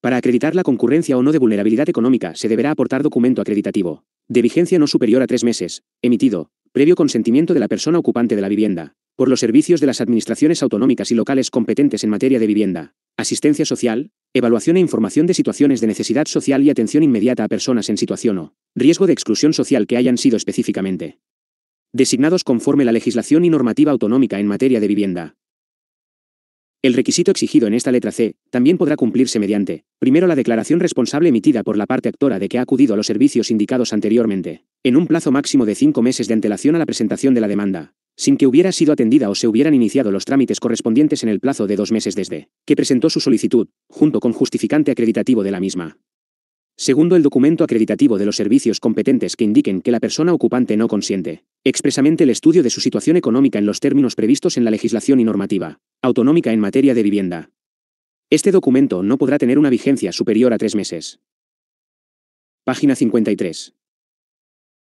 Para acreditar la concurrencia o no de vulnerabilidad económica se deberá aportar documento acreditativo, de vigencia no superior a tres meses, emitido, previo consentimiento de la persona ocupante de la vivienda, por los servicios de las administraciones autonómicas y locales competentes en materia de vivienda, asistencia social, evaluación e información de situaciones de necesidad social y atención inmediata a personas en situación o riesgo de exclusión social que hayan sido específicamente designados conforme la legislación y normativa autonómica en materia de vivienda, el requisito exigido en esta letra C también podrá cumplirse mediante, primero, la declaración responsable emitida por la parte actora de que ha acudido a los servicios indicados anteriormente, en un plazo máximo de cinco meses de antelación a la presentación de la demanda, sin que hubiera sido atendida o se hubieran iniciado los trámites correspondientes en el plazo de dos meses desde que presentó su solicitud, junto con justificante acreditativo de la misma. Segundo, el documento acreditativo de los servicios competentes que indiquen que la persona ocupante no consiente expresamente el estudio de su situación económica en los términos previstos en la legislación y normativa autonómica en materia de vivienda. Este documento no podrá tener una vigencia superior a tres meses. Página 53.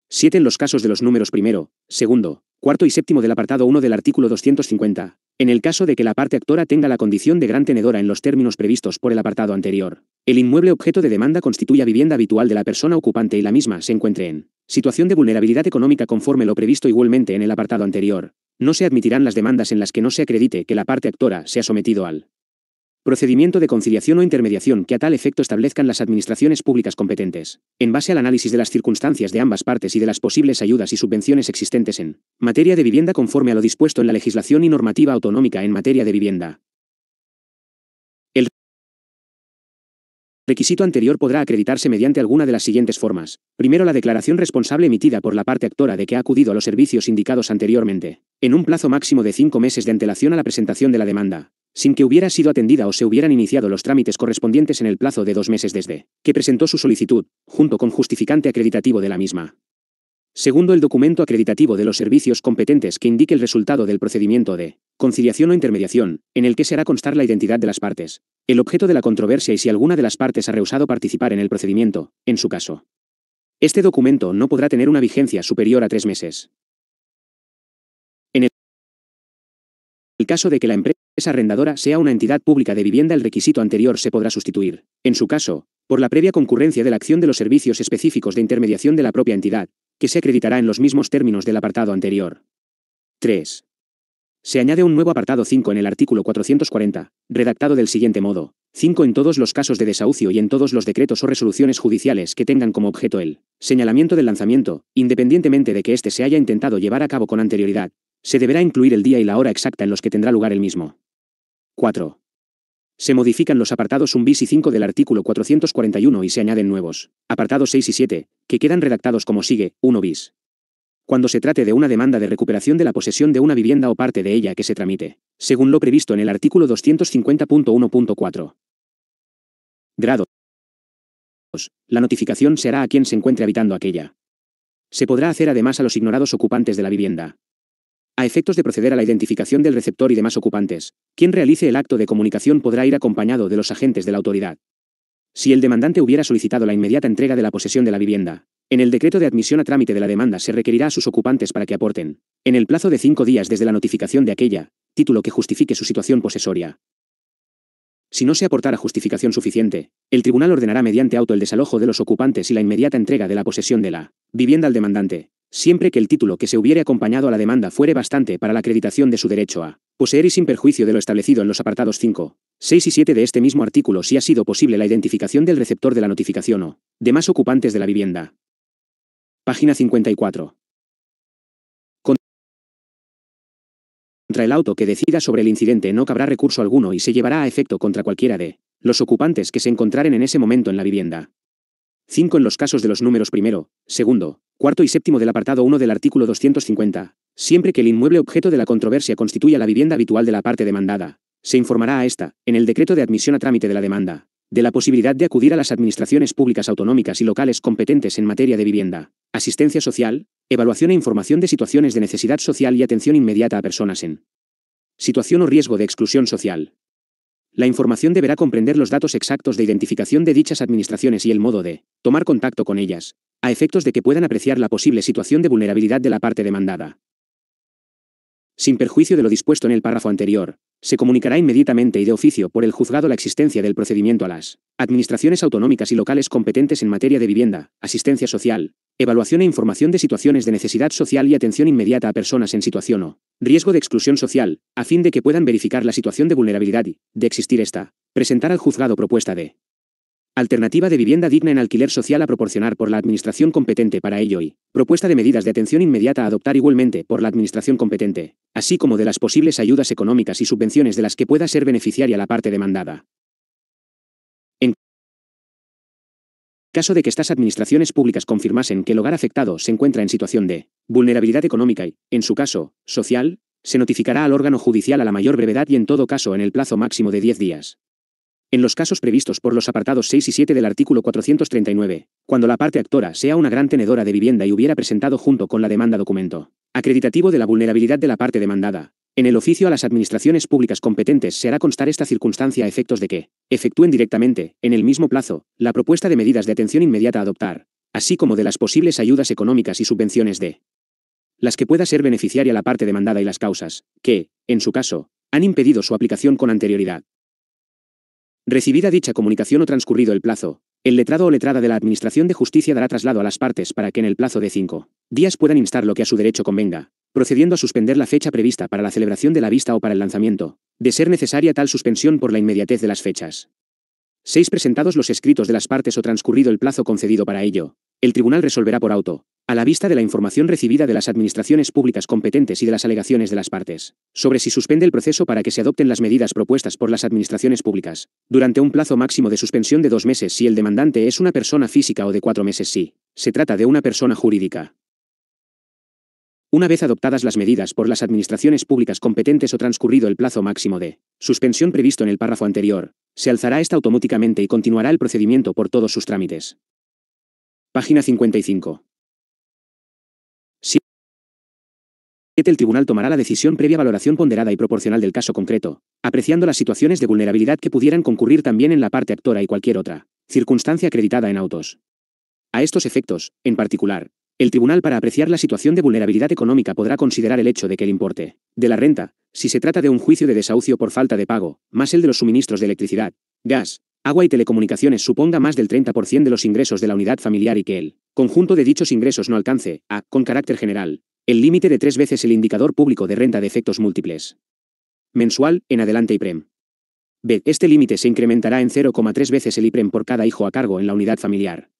7. En los casos de los números primero, segundo, cuarto y séptimo del apartado 1 del artículo 250, en el caso de que la parte actora tenga la condición de gran tenedora en los términos previstos por el apartado anterior. El inmueble objeto de demanda constituya vivienda habitual de la persona ocupante y la misma se encuentre en situación de vulnerabilidad económica conforme lo previsto igualmente en el apartado anterior. No se admitirán las demandas en las que no se acredite que la parte actora sea ha sometido al procedimiento de conciliación o intermediación que a tal efecto establezcan las administraciones públicas competentes, en base al análisis de las circunstancias de ambas partes y de las posibles ayudas y subvenciones existentes en materia de vivienda conforme a lo dispuesto en la legislación y normativa autonómica en materia de vivienda, requisito anterior podrá acreditarse mediante alguna de las siguientes formas. Primero, la declaración responsable emitida por la parte actora de que ha acudido a los servicios indicados anteriormente, en un plazo máximo de cinco meses de antelación a la presentación de la demanda, sin que hubiera sido atendida o se hubieran iniciado los trámites correspondientes en el plazo de dos meses desde que presentó su solicitud, junto con justificante acreditativo de la misma. Segundo el documento acreditativo de los servicios competentes que indique el resultado del procedimiento de conciliación o intermediación, en el que se hará constar la identidad de las partes, el objeto de la controversia y si alguna de las partes ha rehusado participar en el procedimiento, en su caso. Este documento no podrá tener una vigencia superior a tres meses. En el caso de que la empresa esa arrendadora sea una entidad pública de vivienda el requisito anterior se podrá sustituir, en su caso, por la previa concurrencia de la acción de los servicios específicos de intermediación de la propia entidad, que se acreditará en los mismos términos del apartado anterior. 3. Se añade un nuevo apartado 5 en el artículo 440, redactado del siguiente modo. 5. En todos los casos de desahucio y en todos los decretos o resoluciones judiciales que tengan como objeto el señalamiento del lanzamiento, independientemente de que éste se haya intentado llevar a cabo con anterioridad, se deberá incluir el día y la hora exacta en los que tendrá lugar el mismo. 4. Se modifican los apartados 1 bis y 5 del artículo 441 y se añaden nuevos, apartados 6 y 7, que quedan redactados como sigue, 1 bis. Cuando se trate de una demanda de recuperación de la posesión de una vivienda o parte de ella que se tramite, según lo previsto en el artículo 250.1.4. Grado. La notificación será a quien se encuentre habitando aquella. Se podrá hacer además a los ignorados ocupantes de la vivienda, a efectos de proceder a la identificación del receptor y demás ocupantes, quien realice el acto de comunicación podrá ir acompañado de los agentes de la autoridad. Si el demandante hubiera solicitado la inmediata entrega de la posesión de la vivienda, en el decreto de admisión a trámite de la demanda se requerirá a sus ocupantes para que aporten, en el plazo de cinco días desde la notificación de aquella, título que justifique su situación posesoria, si no se aportara justificación suficiente, el tribunal ordenará mediante auto el desalojo de los ocupantes y la inmediata entrega de la posesión de la vivienda al demandante, siempre que el título que se hubiere acompañado a la demanda fuere bastante para la acreditación de su derecho a poseer y sin perjuicio de lo establecido en los apartados 5, 6 y 7 de este mismo artículo si ha sido posible la identificación del receptor de la notificación o demás ocupantes de la vivienda. Página 54. Contra el auto que decida sobre el incidente no cabrá recurso alguno y se llevará a efecto contra cualquiera de los ocupantes que se encontraren en ese momento en la vivienda. 5. En los casos de los números primero, segundo, cuarto y séptimo del apartado 1 del artículo 250, siempre que el inmueble objeto de la controversia constituya la vivienda habitual de la parte demandada, se informará a esta en el decreto de admisión a trámite de la demanda, de la posibilidad de acudir a las administraciones públicas autonómicas y locales competentes en materia de vivienda, asistencia social, Evaluación e información de situaciones de necesidad social y atención inmediata a personas en situación o riesgo de exclusión social. La información deberá comprender los datos exactos de identificación de dichas administraciones y el modo de tomar contacto con ellas, a efectos de que puedan apreciar la posible situación de vulnerabilidad de la parte demandada. Sin perjuicio de lo dispuesto en el párrafo anterior, se comunicará inmediatamente y de oficio por el juzgado la existencia del procedimiento a las administraciones autonómicas y locales competentes en materia de vivienda, asistencia social, evaluación e información de situaciones de necesidad social y atención inmediata a personas en situación o riesgo de exclusión social, a fin de que puedan verificar la situación de vulnerabilidad y, de existir esta, presentar al juzgado propuesta de Alternativa de vivienda digna en alquiler social a proporcionar por la Administración competente para ello y propuesta de medidas de atención inmediata a adoptar igualmente por la Administración competente, así como de las posibles ayudas económicas y subvenciones de las que pueda ser beneficiaria la parte demandada. En caso de que estas administraciones públicas confirmasen que el hogar afectado se encuentra en situación de vulnerabilidad económica y, en su caso, social, se notificará al órgano judicial a la mayor brevedad y en todo caso en el plazo máximo de 10 días en los casos previstos por los apartados 6 y 7 del artículo 439, cuando la parte actora sea una gran tenedora de vivienda y hubiera presentado junto con la demanda documento acreditativo de la vulnerabilidad de la parte demandada. En el oficio a las administraciones públicas competentes se hará constar esta circunstancia a efectos de que efectúen directamente, en el mismo plazo, la propuesta de medidas de atención inmediata a adoptar, así como de las posibles ayudas económicas y subvenciones de las que pueda ser beneficiaria la parte demandada y las causas que, en su caso, han impedido su aplicación con anterioridad. Recibida dicha comunicación o transcurrido el plazo, el letrado o letrada de la Administración de Justicia dará traslado a las partes para que en el plazo de cinco días puedan instar lo que a su derecho convenga, procediendo a suspender la fecha prevista para la celebración de la vista o para el lanzamiento, de ser necesaria tal suspensión por la inmediatez de las fechas. Seis presentados los escritos de las partes o transcurrido el plazo concedido para ello, el tribunal resolverá por auto, a la vista de la información recibida de las administraciones públicas competentes y de las alegaciones de las partes, sobre si suspende el proceso para que se adopten las medidas propuestas por las administraciones públicas, durante un plazo máximo de suspensión de dos meses si el demandante es una persona física o de cuatro meses si se trata de una persona jurídica. Una vez adoptadas las medidas por las administraciones públicas competentes o transcurrido el plazo máximo de suspensión previsto en el párrafo anterior, se alzará esta automáticamente y continuará el procedimiento por todos sus trámites. Página 55. El tribunal tomará la decisión previa valoración ponderada y proporcional del caso concreto, apreciando las situaciones de vulnerabilidad que pudieran concurrir también en la parte actora y cualquier otra circunstancia acreditada en autos. A estos efectos, en particular, el tribunal para apreciar la situación de vulnerabilidad económica podrá considerar el hecho de que el importe de la renta, si se trata de un juicio de desahucio por falta de pago, más el de los suministros de electricidad, gas, agua y telecomunicaciones suponga más del 30% de los ingresos de la unidad familiar y que el conjunto de dichos ingresos no alcance, a, con carácter general, el límite de tres veces el indicador público de renta de efectos múltiples. Mensual, en adelante IPREM. B. Este límite se incrementará en 0,3 veces el IPREM por cada hijo a cargo en la unidad familiar.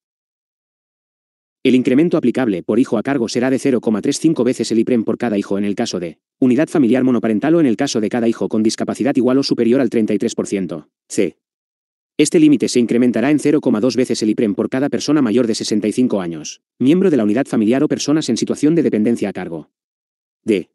El incremento aplicable por hijo a cargo será de 0,35 veces el IPREM por cada hijo en el caso de unidad familiar monoparental o en el caso de cada hijo con discapacidad igual o superior al 33%. C. Este límite se incrementará en 0,2 veces el IPREM por cada persona mayor de 65 años, miembro de la unidad familiar o personas en situación de dependencia a cargo. D.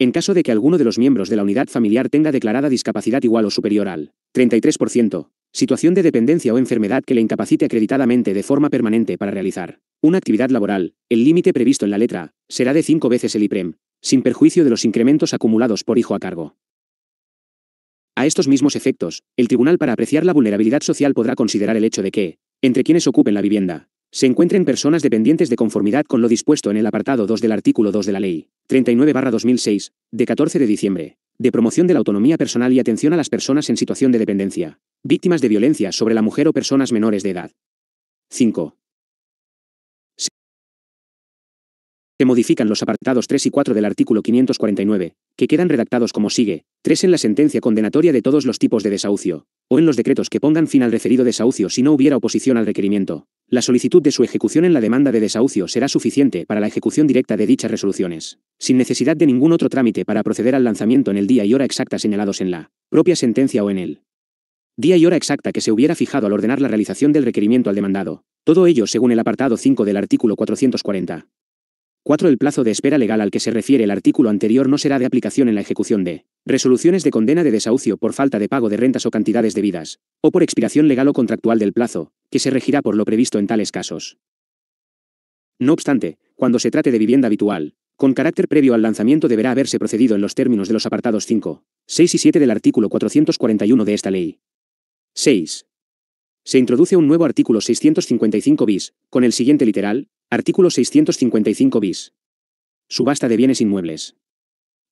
En caso de que alguno de los miembros de la unidad familiar tenga declarada discapacidad igual o superior al 33%, situación de dependencia o enfermedad que le incapacite acreditadamente de forma permanente para realizar una actividad laboral, el límite previsto en la letra será de cinco veces el IPREM, sin perjuicio de los incrementos acumulados por hijo a cargo. A estos mismos efectos, el tribunal para apreciar la vulnerabilidad social podrá considerar el hecho de que, entre quienes ocupen la vivienda, se encuentren personas dependientes de conformidad con lo dispuesto en el apartado 2 del artículo 2 de la Ley 39-2006, de 14 de diciembre, de promoción de la autonomía personal y atención a las personas en situación de dependencia, víctimas de violencia sobre la mujer o personas menores de edad. 5. Se modifican los apartados 3 y 4 del artículo 549, que quedan redactados como sigue, 3 en la sentencia condenatoria de todos los tipos de desahucio, o en los decretos que pongan fin al referido desahucio si no hubiera oposición al requerimiento. La solicitud de su ejecución en la demanda de desahucio será suficiente para la ejecución directa de dichas resoluciones, sin necesidad de ningún otro trámite para proceder al lanzamiento en el día y hora exacta señalados en la propia sentencia o en el día y hora exacta que se hubiera fijado al ordenar la realización del requerimiento al demandado. Todo ello según el apartado 5 del artículo 440. 4. El plazo de espera legal al que se refiere el artículo anterior no será de aplicación en la ejecución de resoluciones de condena de desahucio por falta de pago de rentas o cantidades debidas, o por expiración legal o contractual del plazo, que se regirá por lo previsto en tales casos. No obstante, cuando se trate de vivienda habitual, con carácter previo al lanzamiento deberá haberse procedido en los términos de los apartados 5, 6 y 7 del artículo 441 de esta ley. 6. Se introduce un nuevo artículo 655 bis, con el siguiente literal, artículo 655 bis. Subasta de bienes inmuebles.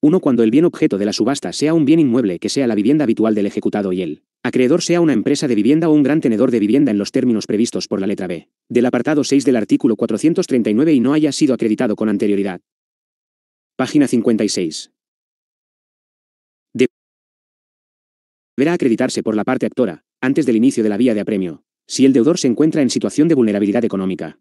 1. Cuando el bien objeto de la subasta sea un bien inmueble que sea la vivienda habitual del ejecutado y el acreedor sea una empresa de vivienda o un gran tenedor de vivienda en los términos previstos por la letra B del apartado 6 del artículo 439 y no haya sido acreditado con anterioridad. Página 56. deberá acreditarse por la parte actora, antes del inicio de la vía de apremio, si el deudor se encuentra en situación de vulnerabilidad económica.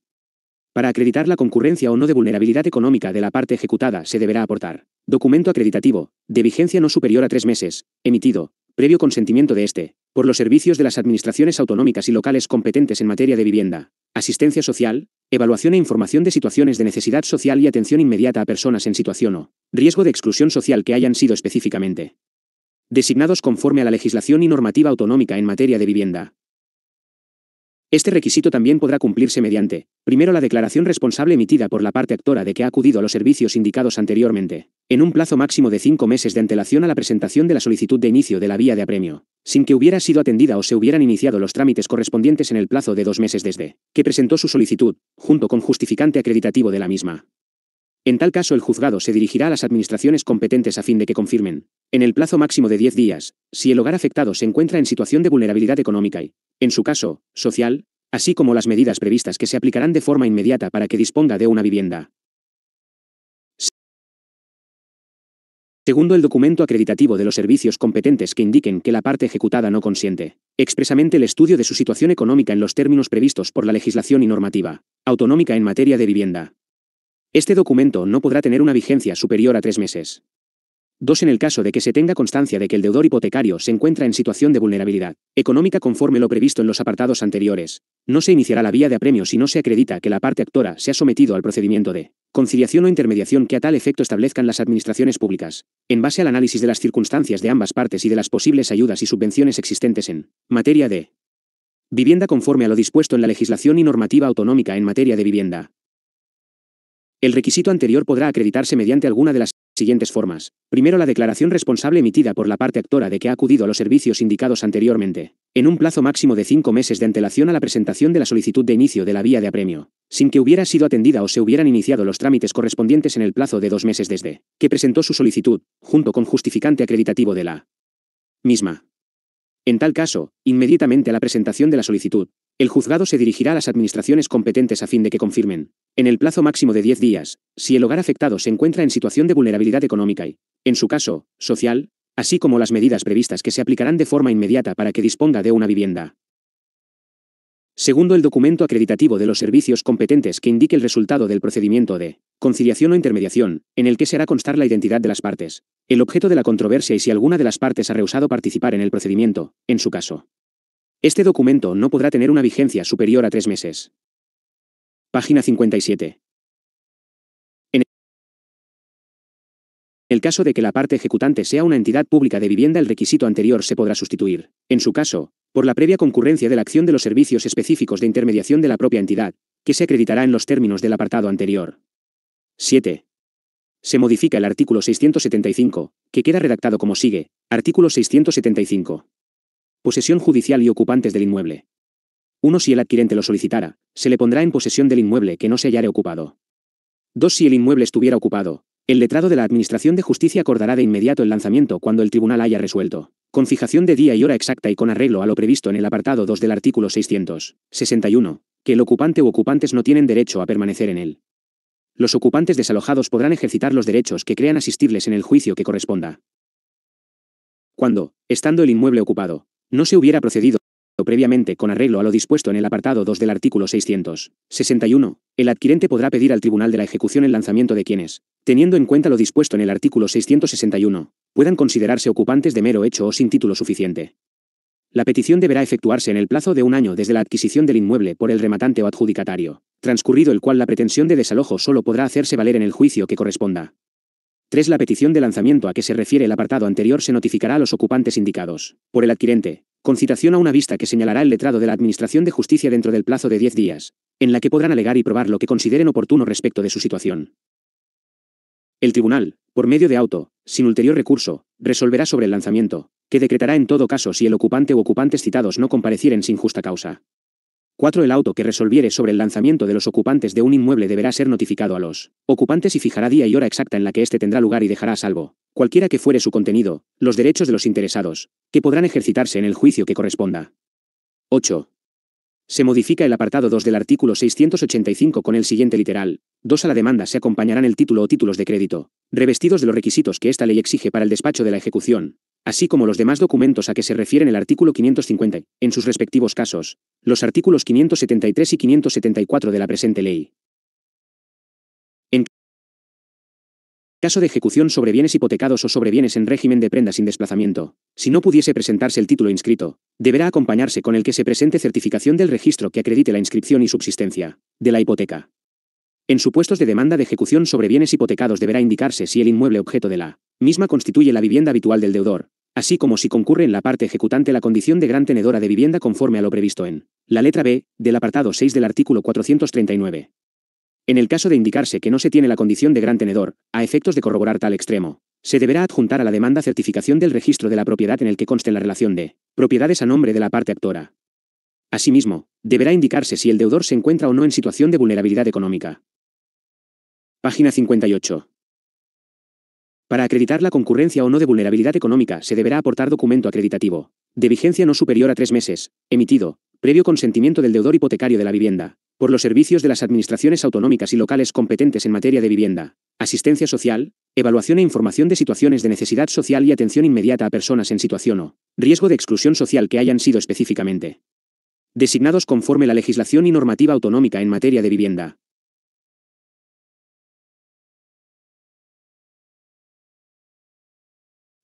Para acreditar la concurrencia o no de vulnerabilidad económica de la parte ejecutada se deberá aportar documento acreditativo, de vigencia no superior a tres meses, emitido, previo consentimiento de este, por los servicios de las administraciones autonómicas y locales competentes en materia de vivienda, asistencia social, evaluación e información de situaciones de necesidad social y atención inmediata a personas en situación o riesgo de exclusión social que hayan sido específicamente designados conforme a la legislación y normativa autonómica en materia de vivienda. Este requisito también podrá cumplirse mediante, primero, la declaración responsable emitida por la parte actora de que ha acudido a los servicios indicados anteriormente, en un plazo máximo de cinco meses de antelación a la presentación de la solicitud de inicio de la vía de apremio, sin que hubiera sido atendida o se hubieran iniciado los trámites correspondientes en el plazo de dos meses desde que presentó su solicitud, junto con justificante acreditativo de la misma. En tal caso, el juzgado se dirigirá a las administraciones competentes a fin de que confirmen, en el plazo máximo de 10 días, si el hogar afectado se encuentra en situación de vulnerabilidad económica y, en su caso, social, así como las medidas previstas que se aplicarán de forma inmediata para que disponga de una vivienda. Segundo, el documento acreditativo de los servicios competentes que indiquen que la parte ejecutada no consiente expresamente el estudio de su situación económica en los términos previstos por la legislación y normativa autonómica en materia de vivienda. Este documento no podrá tener una vigencia superior a tres meses. 2. En el caso de que se tenga constancia de que el deudor hipotecario se encuentra en situación de vulnerabilidad económica conforme lo previsto en los apartados anteriores, no se iniciará la vía de apremio si no se acredita que la parte actora se ha sometido al procedimiento de conciliación o intermediación que a tal efecto establezcan las administraciones públicas, en base al análisis de las circunstancias de ambas partes y de las posibles ayudas y subvenciones existentes en materia de vivienda conforme a lo dispuesto en la legislación y normativa autonómica en materia de vivienda, el requisito anterior podrá acreditarse mediante alguna de las siguientes formas. Primero, la declaración responsable emitida por la parte actora de que ha acudido a los servicios indicados anteriormente, en un plazo máximo de cinco meses de antelación a la presentación de la solicitud de inicio de la vía de apremio, sin que hubiera sido atendida o se hubieran iniciado los trámites correspondientes en el plazo de dos meses desde que presentó su solicitud, junto con justificante acreditativo de la misma. En tal caso, inmediatamente a la presentación de la solicitud, el juzgado se dirigirá a las administraciones competentes a fin de que confirmen, en el plazo máximo de 10 días, si el hogar afectado se encuentra en situación de vulnerabilidad económica y, en su caso, social, así como las medidas previstas que se aplicarán de forma inmediata para que disponga de una vivienda. Segundo el documento acreditativo de los servicios competentes que indique el resultado del procedimiento de conciliación o intermediación, en el que se hará constar la identidad de las partes, el objeto de la controversia y si alguna de las partes ha rehusado participar en el procedimiento, en su caso, este documento no podrá tener una vigencia superior a tres meses. Página 57. En el caso de que la parte ejecutante sea una entidad pública de vivienda, el requisito anterior se podrá sustituir, en su caso, por la previa concurrencia de la acción de los servicios específicos de intermediación de la propia entidad, que se acreditará en los términos del apartado anterior. 7. Se modifica el artículo 675, que queda redactado como sigue. Artículo 675 posesión judicial y ocupantes del inmueble. Uno Si el adquirente lo solicitara, se le pondrá en posesión del inmueble que no se hallare ocupado. 2. Si el inmueble estuviera ocupado, el letrado de la Administración de Justicia acordará de inmediato el lanzamiento cuando el tribunal haya resuelto, con fijación de día y hora exacta y con arreglo a lo previsto en el apartado 2 del artículo 661, que el ocupante u ocupantes no tienen derecho a permanecer en él. Los ocupantes desalojados podrán ejercitar los derechos que crean asistirles en el juicio que corresponda. Cuando, estando el inmueble ocupado, no se hubiera procedido previamente con arreglo a lo dispuesto en el apartado 2 del artículo 661, el adquirente podrá pedir al Tribunal de la Ejecución el lanzamiento de quienes, teniendo en cuenta lo dispuesto en el artículo 661, puedan considerarse ocupantes de mero hecho o sin título suficiente. La petición deberá efectuarse en el plazo de un año desde la adquisición del inmueble por el rematante o adjudicatario, transcurrido el cual la pretensión de desalojo solo podrá hacerse valer en el juicio que corresponda. 3. La petición de lanzamiento a que se refiere el apartado anterior se notificará a los ocupantes indicados, por el adquirente, con citación a una vista que señalará el letrado de la Administración de Justicia dentro del plazo de 10 días, en la que podrán alegar y probar lo que consideren oportuno respecto de su situación. El tribunal, por medio de auto, sin ulterior recurso, resolverá sobre el lanzamiento, que decretará en todo caso si el ocupante o ocupantes citados no comparecieren sin justa causa. 4. El auto que resolviere sobre el lanzamiento de los ocupantes de un inmueble deberá ser notificado a los ocupantes y fijará día y hora exacta en la que éste tendrá lugar y dejará a salvo, cualquiera que fuere su contenido, los derechos de los interesados, que podrán ejercitarse en el juicio que corresponda. 8. Se modifica el apartado 2 del artículo 685 con el siguiente literal. 2. A la demanda se acompañarán el título o títulos de crédito, revestidos de los requisitos que esta ley exige para el despacho de la ejecución, así como los demás documentos a que se refieren el artículo 550, en sus respectivos casos, los artículos 573 y 574 de la presente ley. En caso de ejecución sobre bienes hipotecados o sobre bienes en régimen de prenda sin desplazamiento, si no pudiese presentarse el título inscrito, deberá acompañarse con el que se presente certificación del registro que acredite la inscripción y subsistencia de la hipoteca. En supuestos de demanda de ejecución sobre bienes hipotecados deberá indicarse si el inmueble objeto de la misma constituye la vivienda habitual del deudor, así como si concurre en la parte ejecutante la condición de gran tenedora de vivienda conforme a lo previsto en la letra B del apartado 6 del artículo 439. En el caso de indicarse que no se tiene la condición de gran tenedor, a efectos de corroborar tal extremo, se deberá adjuntar a la demanda certificación del registro de la propiedad en el que conste la relación de propiedades a nombre de la parte actora. Asimismo, deberá indicarse si el deudor se encuentra o no en situación de vulnerabilidad económica. Página 58. Para acreditar la concurrencia o no de vulnerabilidad económica se deberá aportar documento acreditativo, de vigencia no superior a tres meses, emitido, previo consentimiento del deudor hipotecario de la vivienda, por los servicios de las administraciones autonómicas y locales competentes en materia de vivienda, asistencia social, evaluación e información de situaciones de necesidad social y atención inmediata a personas en situación o riesgo de exclusión social que hayan sido específicamente designados conforme la legislación y normativa autonómica en materia de vivienda,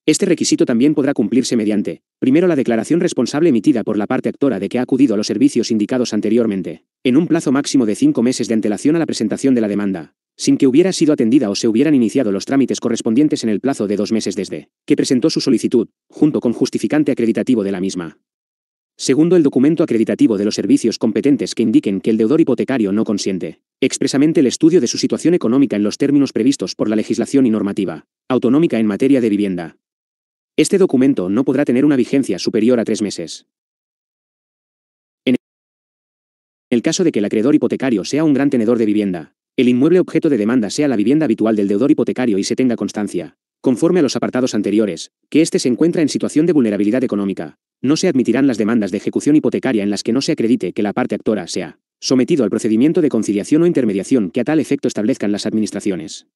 Este requisito también podrá cumplirse mediante, primero, la declaración responsable emitida por la parte actora de que ha acudido a los servicios indicados anteriormente, en un plazo máximo de cinco meses de antelación a la presentación de la demanda, sin que hubiera sido atendida o se hubieran iniciado los trámites correspondientes en el plazo de dos meses desde que presentó su solicitud, junto con justificante acreditativo de la misma. Segundo, el documento acreditativo de los servicios competentes que indiquen que el deudor hipotecario no consiente expresamente el estudio de su situación económica en los términos previstos por la legislación y normativa autonómica en materia de vivienda, este documento no podrá tener una vigencia superior a tres meses. En el caso de que el acreedor hipotecario sea un gran tenedor de vivienda, el inmueble objeto de demanda sea la vivienda habitual del deudor hipotecario y se tenga constancia, conforme a los apartados anteriores, que éste se encuentra en situación de vulnerabilidad económica, no se admitirán las demandas de ejecución hipotecaria en las que no se acredite que la parte actora sea sometido al procedimiento de conciliación o intermediación que a tal efecto establezcan las administraciones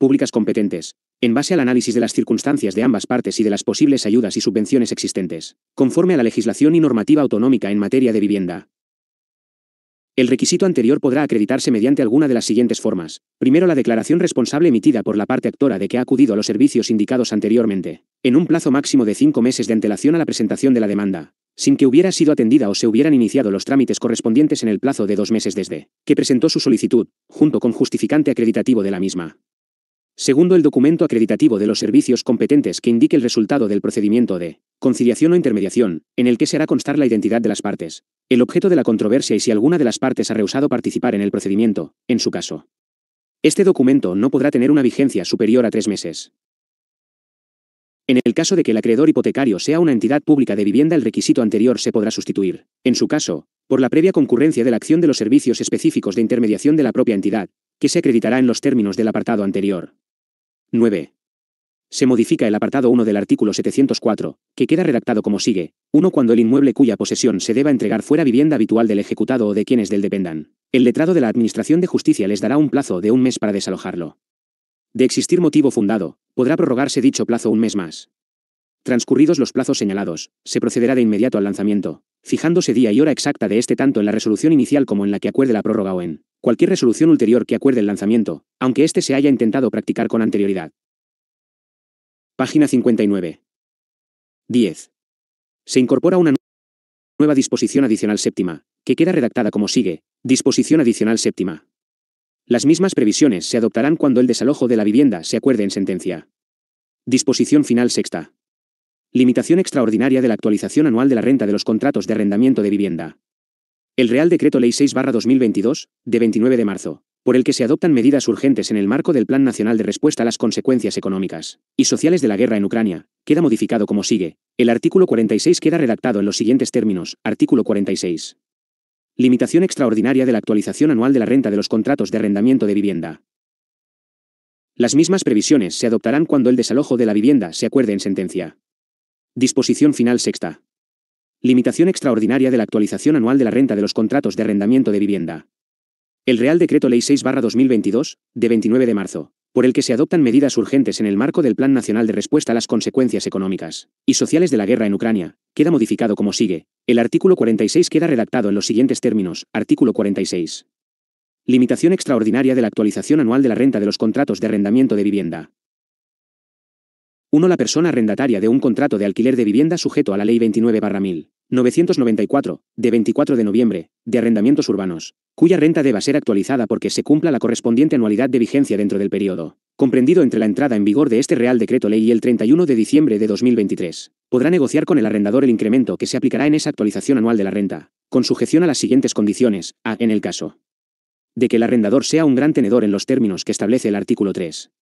públicas competentes, en base al análisis de las circunstancias de ambas partes y de las posibles ayudas y subvenciones existentes, conforme a la legislación y normativa autonómica en materia de vivienda. El requisito anterior podrá acreditarse mediante alguna de las siguientes formas. Primero, la declaración responsable emitida por la parte actora de que ha acudido a los servicios indicados anteriormente, en un plazo máximo de cinco meses de antelación a la presentación de la demanda, sin que hubiera sido atendida o se hubieran iniciado los trámites correspondientes en el plazo de dos meses desde que presentó su solicitud, junto con justificante acreditativo de la misma. Segundo el documento acreditativo de los servicios competentes que indique el resultado del procedimiento de conciliación o intermediación, en el que se hará constar la identidad de las partes, el objeto de la controversia y si alguna de las partes ha rehusado participar en el procedimiento, en su caso. Este documento no podrá tener una vigencia superior a tres meses. En el caso de que el acreedor hipotecario sea una entidad pública de vivienda, el requisito anterior se podrá sustituir, en su caso, por la previa concurrencia de la acción de los servicios específicos de intermediación de la propia entidad, que se acreditará en los términos del apartado anterior. 9. Se modifica el apartado 1 del artículo 704, que queda redactado como sigue. 1. Cuando el inmueble cuya posesión se deba entregar fuera vivienda habitual del ejecutado o de quienes del dependan, el letrado de la Administración de Justicia les dará un plazo de un mes para desalojarlo. De existir motivo fundado, podrá prorrogarse dicho plazo un mes más. Transcurridos los plazos señalados, se procederá de inmediato al lanzamiento, fijándose día y hora exacta de este tanto en la resolución inicial como en la que acuerde la prórroga o en cualquier resolución ulterior que acuerde el lanzamiento, aunque éste se haya intentado practicar con anterioridad. Página 59. 10. Se incorpora una nueva disposición adicional séptima, que queda redactada como sigue, disposición adicional séptima. Las mismas previsiones se adoptarán cuando el desalojo de la vivienda se acuerde en sentencia. Disposición final sexta. Limitación extraordinaria de la actualización anual de la renta de los contratos de arrendamiento de vivienda. El Real Decreto Ley 6-2022, de 29 de marzo, por el que se adoptan medidas urgentes en el marco del Plan Nacional de Respuesta a las Consecuencias Económicas y Sociales de la Guerra en Ucrania, queda modificado como sigue. El artículo 46 queda redactado en los siguientes términos. Artículo 46. Limitación extraordinaria de la actualización anual de la renta de los contratos de arrendamiento de vivienda. Las mismas previsiones se adoptarán cuando el desalojo de la vivienda se acuerde en sentencia. Disposición final sexta. Limitación extraordinaria de la actualización anual de la renta de los contratos de arrendamiento de vivienda. El Real Decreto Ley 6-2022, de 29 de marzo, por el que se adoptan medidas urgentes en el marco del Plan Nacional de Respuesta a las Consecuencias Económicas y Sociales de la Guerra en Ucrania, queda modificado como sigue. El artículo 46 queda redactado en los siguientes términos. Artículo 46. Limitación extraordinaria de la actualización anual de la renta de los contratos de arrendamiento de vivienda. 1. La persona arrendataria de un contrato de alquiler de vivienda sujeto a la Ley 29-1994, de 24 de noviembre, de arrendamientos urbanos, cuya renta deba ser actualizada porque se cumpla la correspondiente anualidad de vigencia dentro del periodo, comprendido entre la entrada en vigor de este Real Decreto Ley y el 31 de diciembre de 2023. Podrá negociar con el arrendador el incremento que se aplicará en esa actualización anual de la renta, con sujeción a las siguientes condiciones, a, en el caso de que el arrendador sea un gran tenedor en los términos que establece el artículo 3.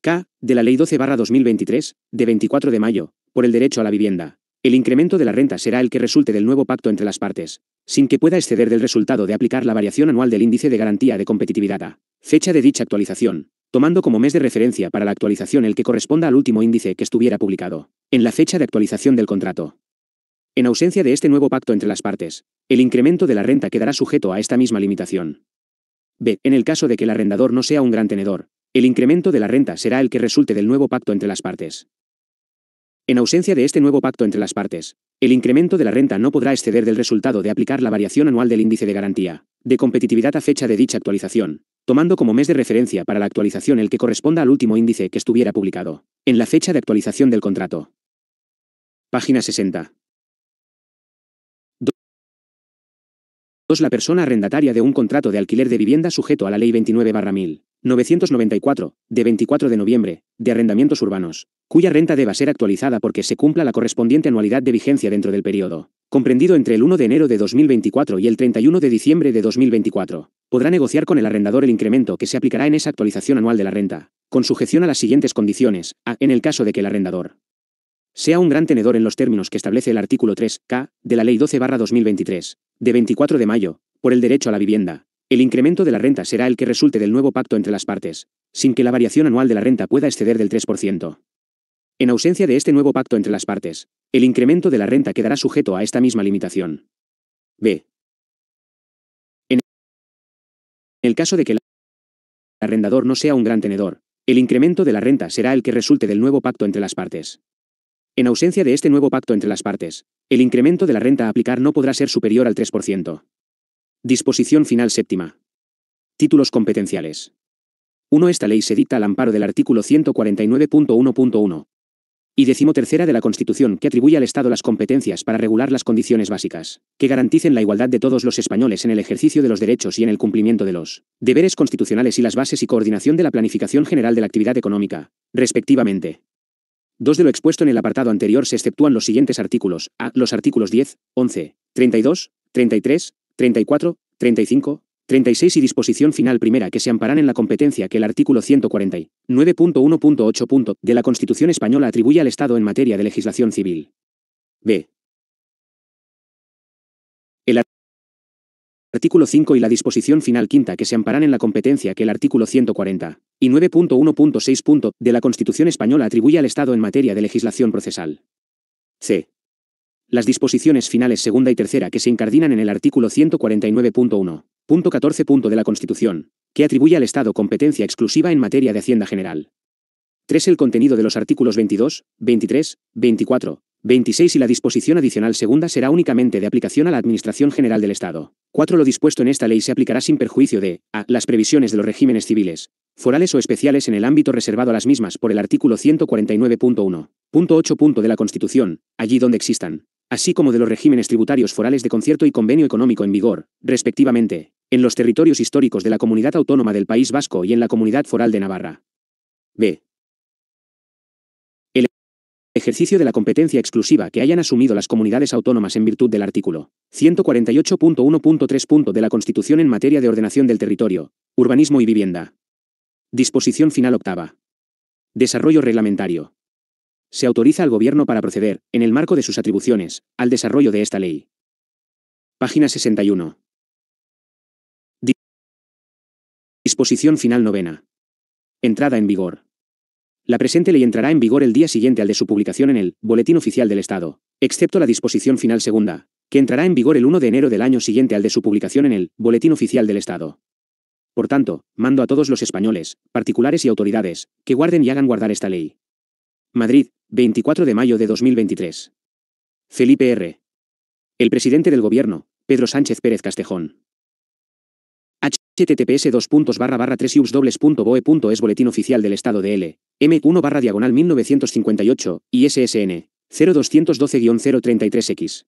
K. de la Ley 12-2023, de 24 de mayo, por el derecho a la vivienda. El incremento de la renta será el que resulte del nuevo pacto entre las partes, sin que pueda exceder del resultado de aplicar la variación anual del índice de garantía de competitividad a fecha de dicha actualización, tomando como mes de referencia para la actualización el que corresponda al último índice que estuviera publicado, en la fecha de actualización del contrato. En ausencia de este nuevo pacto entre las partes, el incremento de la renta quedará sujeto a esta misma limitación. B. En el caso de que el arrendador no sea un gran tenedor, el incremento de la renta será el que resulte del nuevo pacto entre las partes. En ausencia de este nuevo pacto entre las partes, el incremento de la renta no podrá exceder del resultado de aplicar la variación anual del índice de garantía, de competitividad a fecha de dicha actualización, tomando como mes de referencia para la actualización el que corresponda al último índice que estuviera publicado, en la fecha de actualización del contrato. Página 60. 2. La persona arrendataria de un contrato de alquiler de vivienda sujeto a la Ley 29 1994 de 24 de noviembre, de arrendamientos urbanos, cuya renta deba ser actualizada porque se cumpla la correspondiente anualidad de vigencia dentro del periodo, comprendido entre el 1 de enero de 2024 y el 31 de diciembre de 2024. Podrá negociar con el arrendador el incremento que se aplicará en esa actualización anual de la renta, con sujeción a las siguientes condiciones, a, en el caso de que el arrendador sea un gran tenedor en los términos que establece el artículo 3, K, de la Ley 12-2023, de 24 de mayo, por el derecho a la vivienda. El incremento de la renta será el que resulte del nuevo pacto entre las partes, sin que la variación anual de la renta pueda exceder del 3%. En ausencia de este nuevo pacto entre las partes, el incremento de la renta quedará sujeto a esta misma limitación. B. En el caso de que el arrendador no sea un gran tenedor, el incremento de la renta será el que resulte del nuevo pacto entre las partes. En ausencia de este nuevo pacto entre las partes, el incremento de la renta a aplicar no podrá ser superior al 3%. Disposición final séptima. Títulos competenciales. 1. Esta ley se dicta al amparo del artículo 149.1.1 y decimotercera de la Constitución que atribuye al Estado las competencias para regular las condiciones básicas, que garanticen la igualdad de todos los españoles en el ejercicio de los derechos y en el cumplimiento de los deberes constitucionales y las bases y coordinación de la planificación general de la actividad económica, respectivamente. Dos de lo expuesto en el apartado anterior se exceptúan los siguientes artículos. A. Los artículos 10, 11, 32, 33, 34, 35, 36 y disposición final primera que se amparan en la competencia que el artículo 149.1.8. de la Constitución española atribuye al Estado en materia de legislación civil. B. Artículo 5 y la disposición final quinta que se amparan en la competencia que el artículo 140 y 9.1.6. de la Constitución española atribuye al Estado en materia de legislación procesal. C. Las disposiciones finales segunda y tercera que se encardinan en el artículo 149.1.14. de la Constitución, que atribuye al Estado competencia exclusiva en materia de Hacienda General. 3. El contenido de los artículos 22, 23, 24, 26 y la disposición adicional segunda será únicamente de aplicación a la Administración General del Estado. 4. Lo dispuesto en esta ley se aplicará sin perjuicio de a. las previsiones de los regímenes civiles, forales o especiales en el ámbito reservado a las mismas por el artículo 149.1.8 de la Constitución, allí donde existan, así como de los regímenes tributarios forales de concierto y convenio económico en vigor, respectivamente, en los territorios históricos de la Comunidad Autónoma del País Vasco y en la Comunidad Foral de Navarra. B ejercicio de la competencia exclusiva que hayan asumido las comunidades autónomas en virtud del artículo 148.1.3. de la Constitución en materia de ordenación del territorio, urbanismo y vivienda. Disposición final octava. Desarrollo reglamentario. Se autoriza al Gobierno para proceder, en el marco de sus atribuciones, al desarrollo de esta ley. Página 61. Disposición final novena. Entrada en vigor. La presente ley entrará en vigor el día siguiente al de su publicación en el Boletín Oficial del Estado, excepto la disposición final segunda, que entrará en vigor el 1 de enero del año siguiente al de su publicación en el Boletín Oficial del Estado. Por tanto, mando a todos los españoles, particulares y autoridades, que guarden y hagan guardar esta ley. Madrid, 24 de mayo de 2023. Felipe R. El presidente del Gobierno, Pedro Sánchez Pérez Castejón https 2 barra boletín oficial del estado de L. M1 barra diagonal 1958, ISSN 0212-033X.